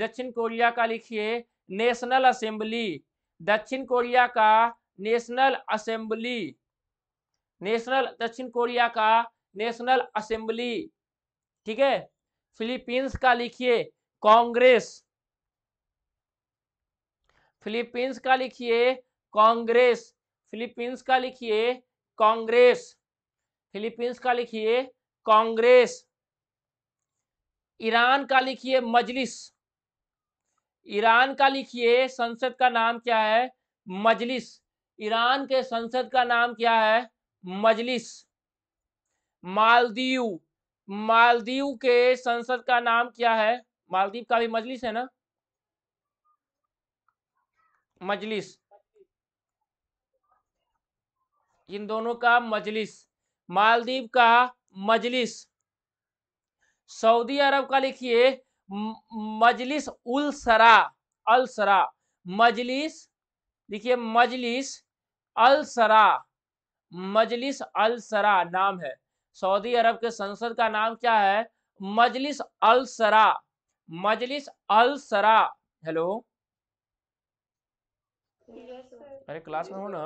दक्षिण कोरिया का लिखिए नेशनल असेंबली दक्षिण कोरिया का नेशनल असेंबली नेशनल दक्षिण कोरिया का नेशनल असेंबली ठीक है फिलीपींस का लिखिए कांग्रेस फिलीपींस का लिखिए कांग्रेस फिलीपींस का लिखिए कांग्रेस फिलीपींस का लिखिए कांग्रेस ईरान का लिखिए मजलिस ईरान का लिखिए संसद का नाम क्या है मजलिस ईरान के संसद का नाम क्या है मजलिस मालदीव मालदीव के संसद का नाम क्या है मालदीव का भी मजलिस है ना मजलिस इन दोनों का मजलिस मालदीव का मजलिस सऊदी अरब का लिखिए मजलिस उल सरा अल सरा मजलिस देखिए मजलिस अल सरा मजलिस अल सरा नाम है सऊदी अरब के संसद का नाम क्या है मजलिस अल सरा मजलिस अल सरा हेलो अरे क्लास में हो ना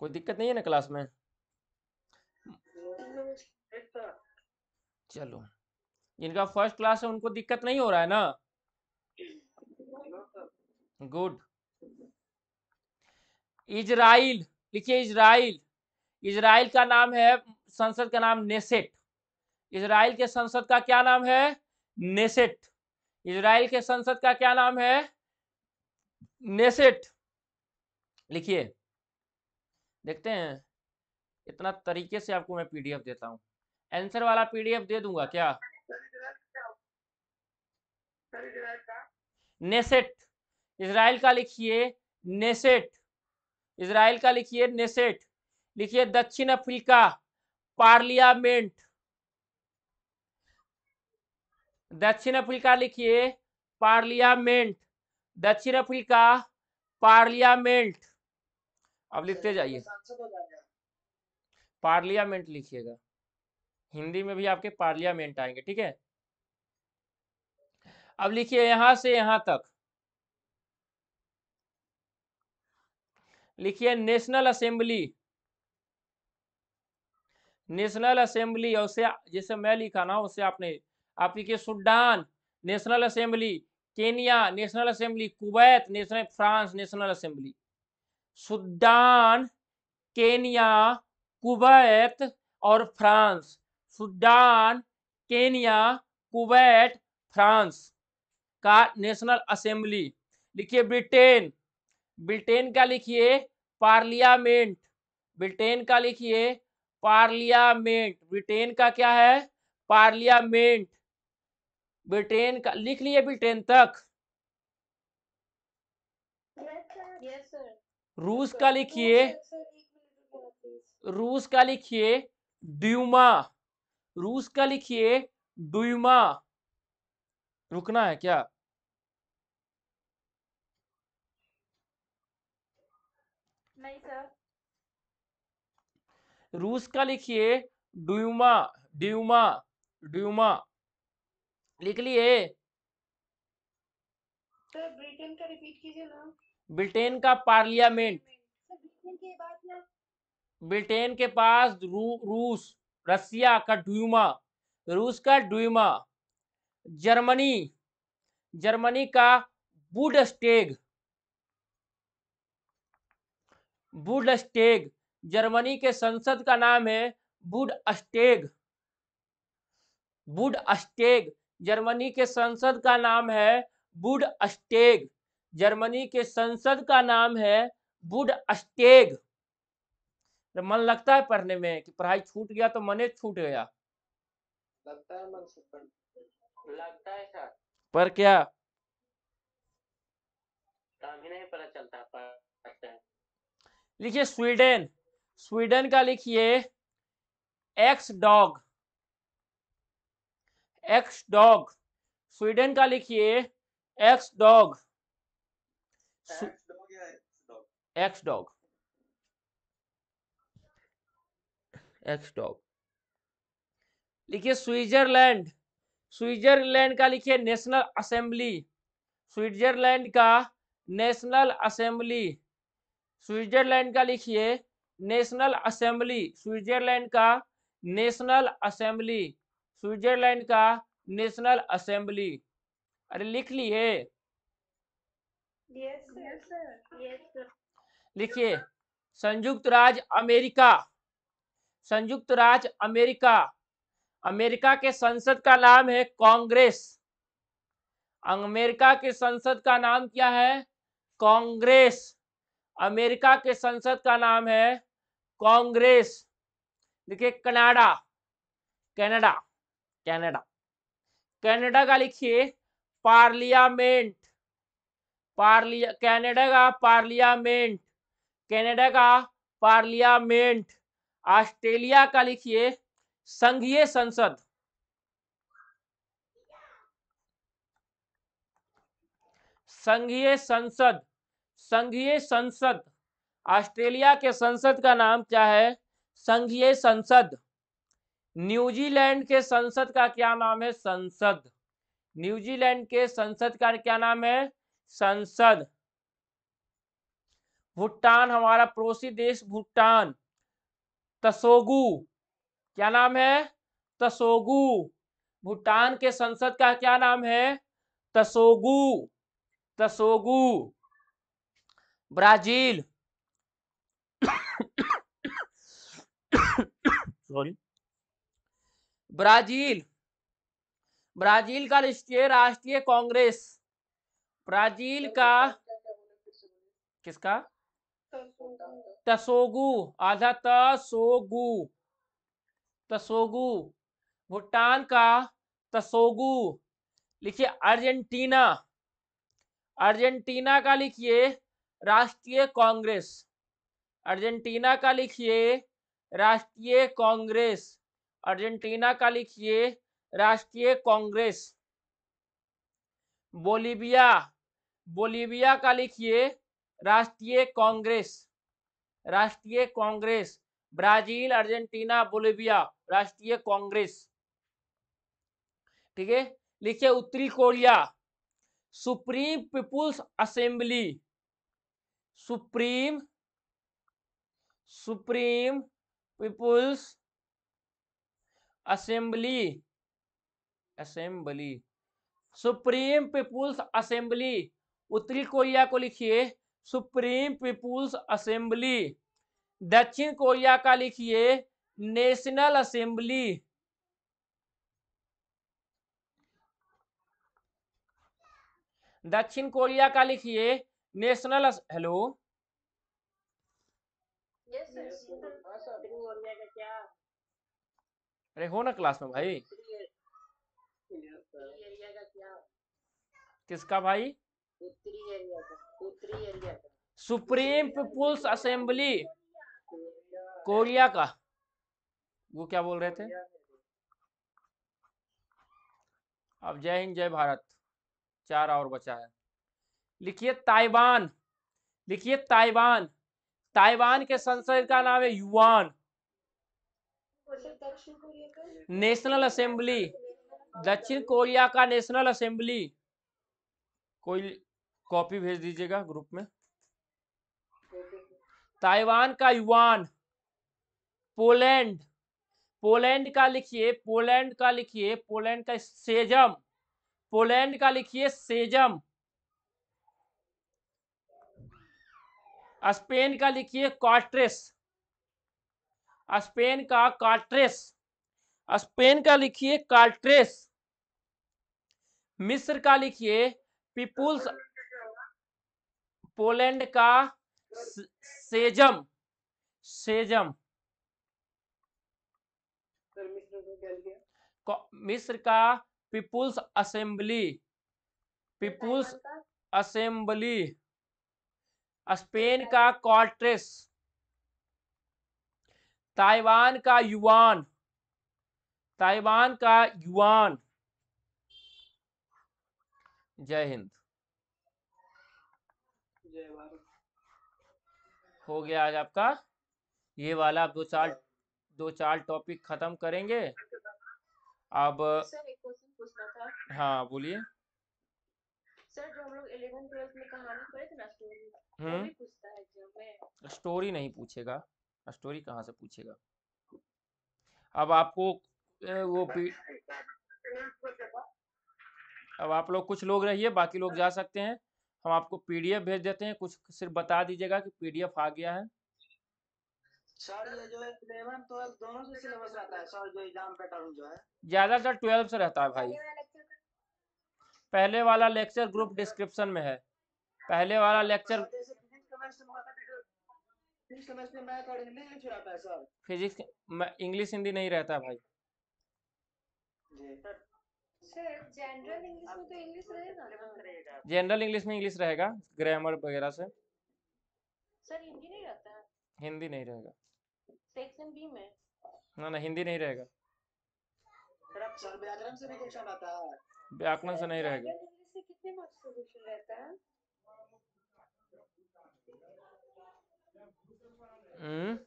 कोई दिक्कत नहीं है ना क्लास में चलो जिनका फर्स्ट क्लास है उनको दिक्कत नहीं हो रहा है ना गुड इजराइल लिखिए इजराइल इजराइल का नाम है संसद का नाम नेसेट इजराइल के संसद का क्या नाम है नेसेट इजराइल के संसद का क्या नाम है नेसेट लिखिए देखते हैं इतना तरीके से आपको मैं पीडीएफ देता हूँ आंसर वाला पीडीएफ दे दूंगा क्या नेसेट इसराइल का लिखिए नेसेट इसराइल का लिखिए नेसेट लिखिए दक्षिण अफ्रीका पार्लियामेंट दक्षिण अफ्रीका लिखिए पार्लियामेंट दक्षिण अफ्रीका पार्लियामेंट अब अच्छा, लिखते अच्छा, जाइए अच्छा, तो पार्लियामेंट लिखिएगा हिंदी में भी आपके पार्लियामेंट आएंगे ठीक है अब लिखिए यहां से यहां तक लिखिए नेशनल असेंबली नेशनल असेंबली और उसे जैसे मैं लिखा ना उसे आपने आप लिखिए Sudan national assembly Kenya national assembly Kuwait national France national assembly Sudan Kenya Kuwait और France Sudan Kenya Kuwait France का नेशनल असेंबली लिखिए ब्रिटेन ब्रिटेन का लिखिए पार्लियामेंट ब्रिटेन का लिखिए पार्लियामेंट ब्रिटेन का क्या है पार्लियामेंट ब्रिटेन का लिख लिए ब्रिटेन तक रूस का लिखिए रूस का लिखिए ड्यूमा रूस का लिखिए ड्यूमा रुकना है क्या नहीं सर रूस का लिखिए ड्यूमा ड्यूमा ड्यूमा लिख लिए ब्रिटेन का रिपीट कीजिए ना ब्रिटेन का पार्लियामेंट ब्रिटेन के पास रू, रूस रसिया का ड्यूमा रूस का ड्यूमा जर्मनी जर्मनी का बुडस्टेग बुडस्टेग जर्मनी के संसद का नाम है बुडस्टेग बुडस्टेग जर्मनी के संसद का नाम है बुडस्टेग जर्मनी के संसद का नाम है बुड अस्टेग तो मन लगता है पढ़ने में कि पढ़ाई छूट गया तो मने छूट गया लगता है मन लगता है पर क्या नहीं पता चलता लिखिए स्वीडन स्वीडन का लिखिए Riksdag Riksdag Sweden का लिखिए Riksdag Riksdag Riksdag लिखिए स्विट्जरलैंड स्विट्जरलैंड का लिखिए नेशनल असेंबली स्विट्जरलैंड का नेशनल असेंबली स्विट्जरलैंड का लिखिए नेशनल असेंबली स्विट्जरलैंड का नेशनल असेंबली स्विट्जरलैंड का नेशनल असेंबली अरे लिख लिए लिखिए संयुक्त राज्य अमेरिका संयुक्त राज्य अमेरिका अमेरिका के संसद का नाम है कांग्रेस अमेरिका के संसद का नाम क्या है कांग्रेस अमेरिका के संसद का नाम है कांग्रेस देखिए कनाडा कनाडा कनाडा कनाडा का लिखिए पार्लियामेंट पार्लिया कैनेडा का पार्लियामेंट कैनेडा का पार्लियामेंट ऑस्ट्रेलिया का लिखिए संघीय संसद संघीय संसद संघीय संसद ऑस्ट्रेलिया के संसद का नाम क्या है संघीय संसद न्यूजीलैंड के संसद का क्या नाम है संसद न्यूजीलैंड के संसद का क्या नाम है संसद भूटान हमारा पड़ोसी देश भूटान तसोगु क्या नाम है तसोगु भूटान के संसद का क्या नाम है तसोगु तसोगु ब्राजील सॉरी ब्राजील ब्राजील का राष्ट्रीय राष्ट्रीय कांग्रेस ब्राजील का किसका तसोगु आधा तसोगु तसोगु भूटान का तसोगु लिखिए अर्जेंटीना अर्जेंटीना का लिखिए राष्ट्रीय कांग्रेस अर्जेंटीना का लिखिए राष्ट्रीय कांग्रेस अर्जेंटीना का लिखिए राष्ट्रीय कांग्रेस बोलीबिया बोलीविया का लिखिए राष्ट्रीय कांग्रेस राष्ट्रीय कांग्रेस ब्राजील अर्जेंटीना बोलीविया राष्ट्रीय कांग्रेस ठीक है लिखिए उत्तरी Korea supreme people's assembly supreme supreme people's assembly assembly supreme people's assembly उत्तरी कोरिया को लिखिए सुप्रीम पीपुल्स असेंबली दक्षिण कोरिया का लिखिए नेशनल असेंबली दक्षिण कोरिया का लिखिए नेशनल हेलो अरे हो ना क्लास में भाई किसका भाई सुप्रीम पीपुल्स असेंबली कोरिया का वो क्या बोल रहे थे अब जय हिंद जय भारत चार और बचा है लिखिए ताइवान लिखिए ताइवान ताइवान के संसद का नाम है युवान नेशनल असेंबली दक्षिण कोरिया का नेशनल असेंबली कोई कॉपी भेज दीजिएगा ग्रुप में ताइवान का युवान पोलैंड पोलैंड का लिखिए पोलैंड का लिखिए पोलैंड का सेजम पोलैंड का लिखिए सेजम स्पेन का लिखिए कॉट्रेस स्पेन का कॉट्रेस स्पेन का लिखिए कार्ट्रेस मिस्र का लिखिए पीपुल्स पोलैंड का सेजम सेजम मिस्र का people's assembly people's assembly Spain का कॉर्ट्रेस ताइवान का युआन ताइवान का युआन जय हिंद हो गया आज आपका ये वाला आप दो चार दो चार टॉपिक खत्म करेंगे अब सर एक क्वेश्चन पूछना था हाँ बोलिए सर जो हम लोग इलेवन ट्वेल्थ में कहानी पढ़े थे ना स्टोरी हम्म। स्टोरी नहीं पूछेगा स्टोरी कहाँ से पूछेगा अब आपको वो पी... अब आप लोग कुछ लोग रहिए बाकी लोग जा सकते हैं हम आपको पीडीएफ भेज देते हैं कुछ सिर्फ बता दीजिएगा कि पीडीएफ आ गया है ज्यादातर ट्वेल्व से रहता है भाई पहले वाला लेक्चर ग्रुप डिस्क्रिप्शन में है पहले वाला लेक्चर फिजिक्स इंग्लिश हिंदी नहीं रहता भाई जनरल इंग्लिश में तो इंग्लिश रहेगा जनरल इंग्लिश में इंग्लिश रहेगा ग्रामर वगैरह से सर हिंदी नहीं रहता हिंदी नहीं रहेगा सेक्शन बी में ना ना हिंदी नहीं रहेगा सर आप सर व्याकरण से भी क्वेश्चन आता है व्याकरण से नहीं रहेगा से कितने मार्क्स का क्वेश्चन रहता है हम्म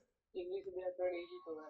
इंग्लिश व्याकरण इजी तो है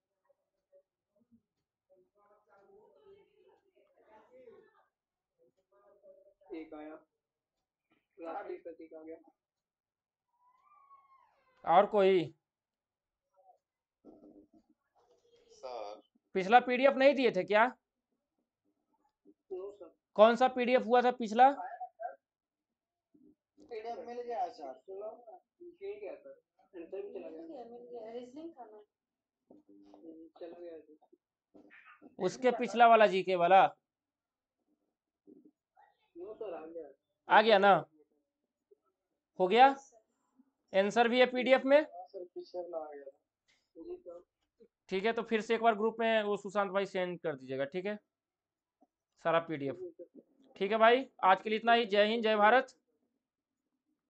एक आया प्रतीक आ गया और कोई सर पिछला पीडीएफ नहीं दिए थे क्या कौन सा पीडीएफ हुआ था पिछला पीडीएफ मिल गया सर उसके पिछला वाला जीके वाला आ गया ना हो गया आंसर भी है पीडीएफ में ठीक है तो फिर से एक बार ग्रुप में वो सुशांत भाई सेंड कर दीजिएगा ठीक है सारा पीडीएफ ठीक है भाई आज के लिए इतना ही जय हिंद जय भारत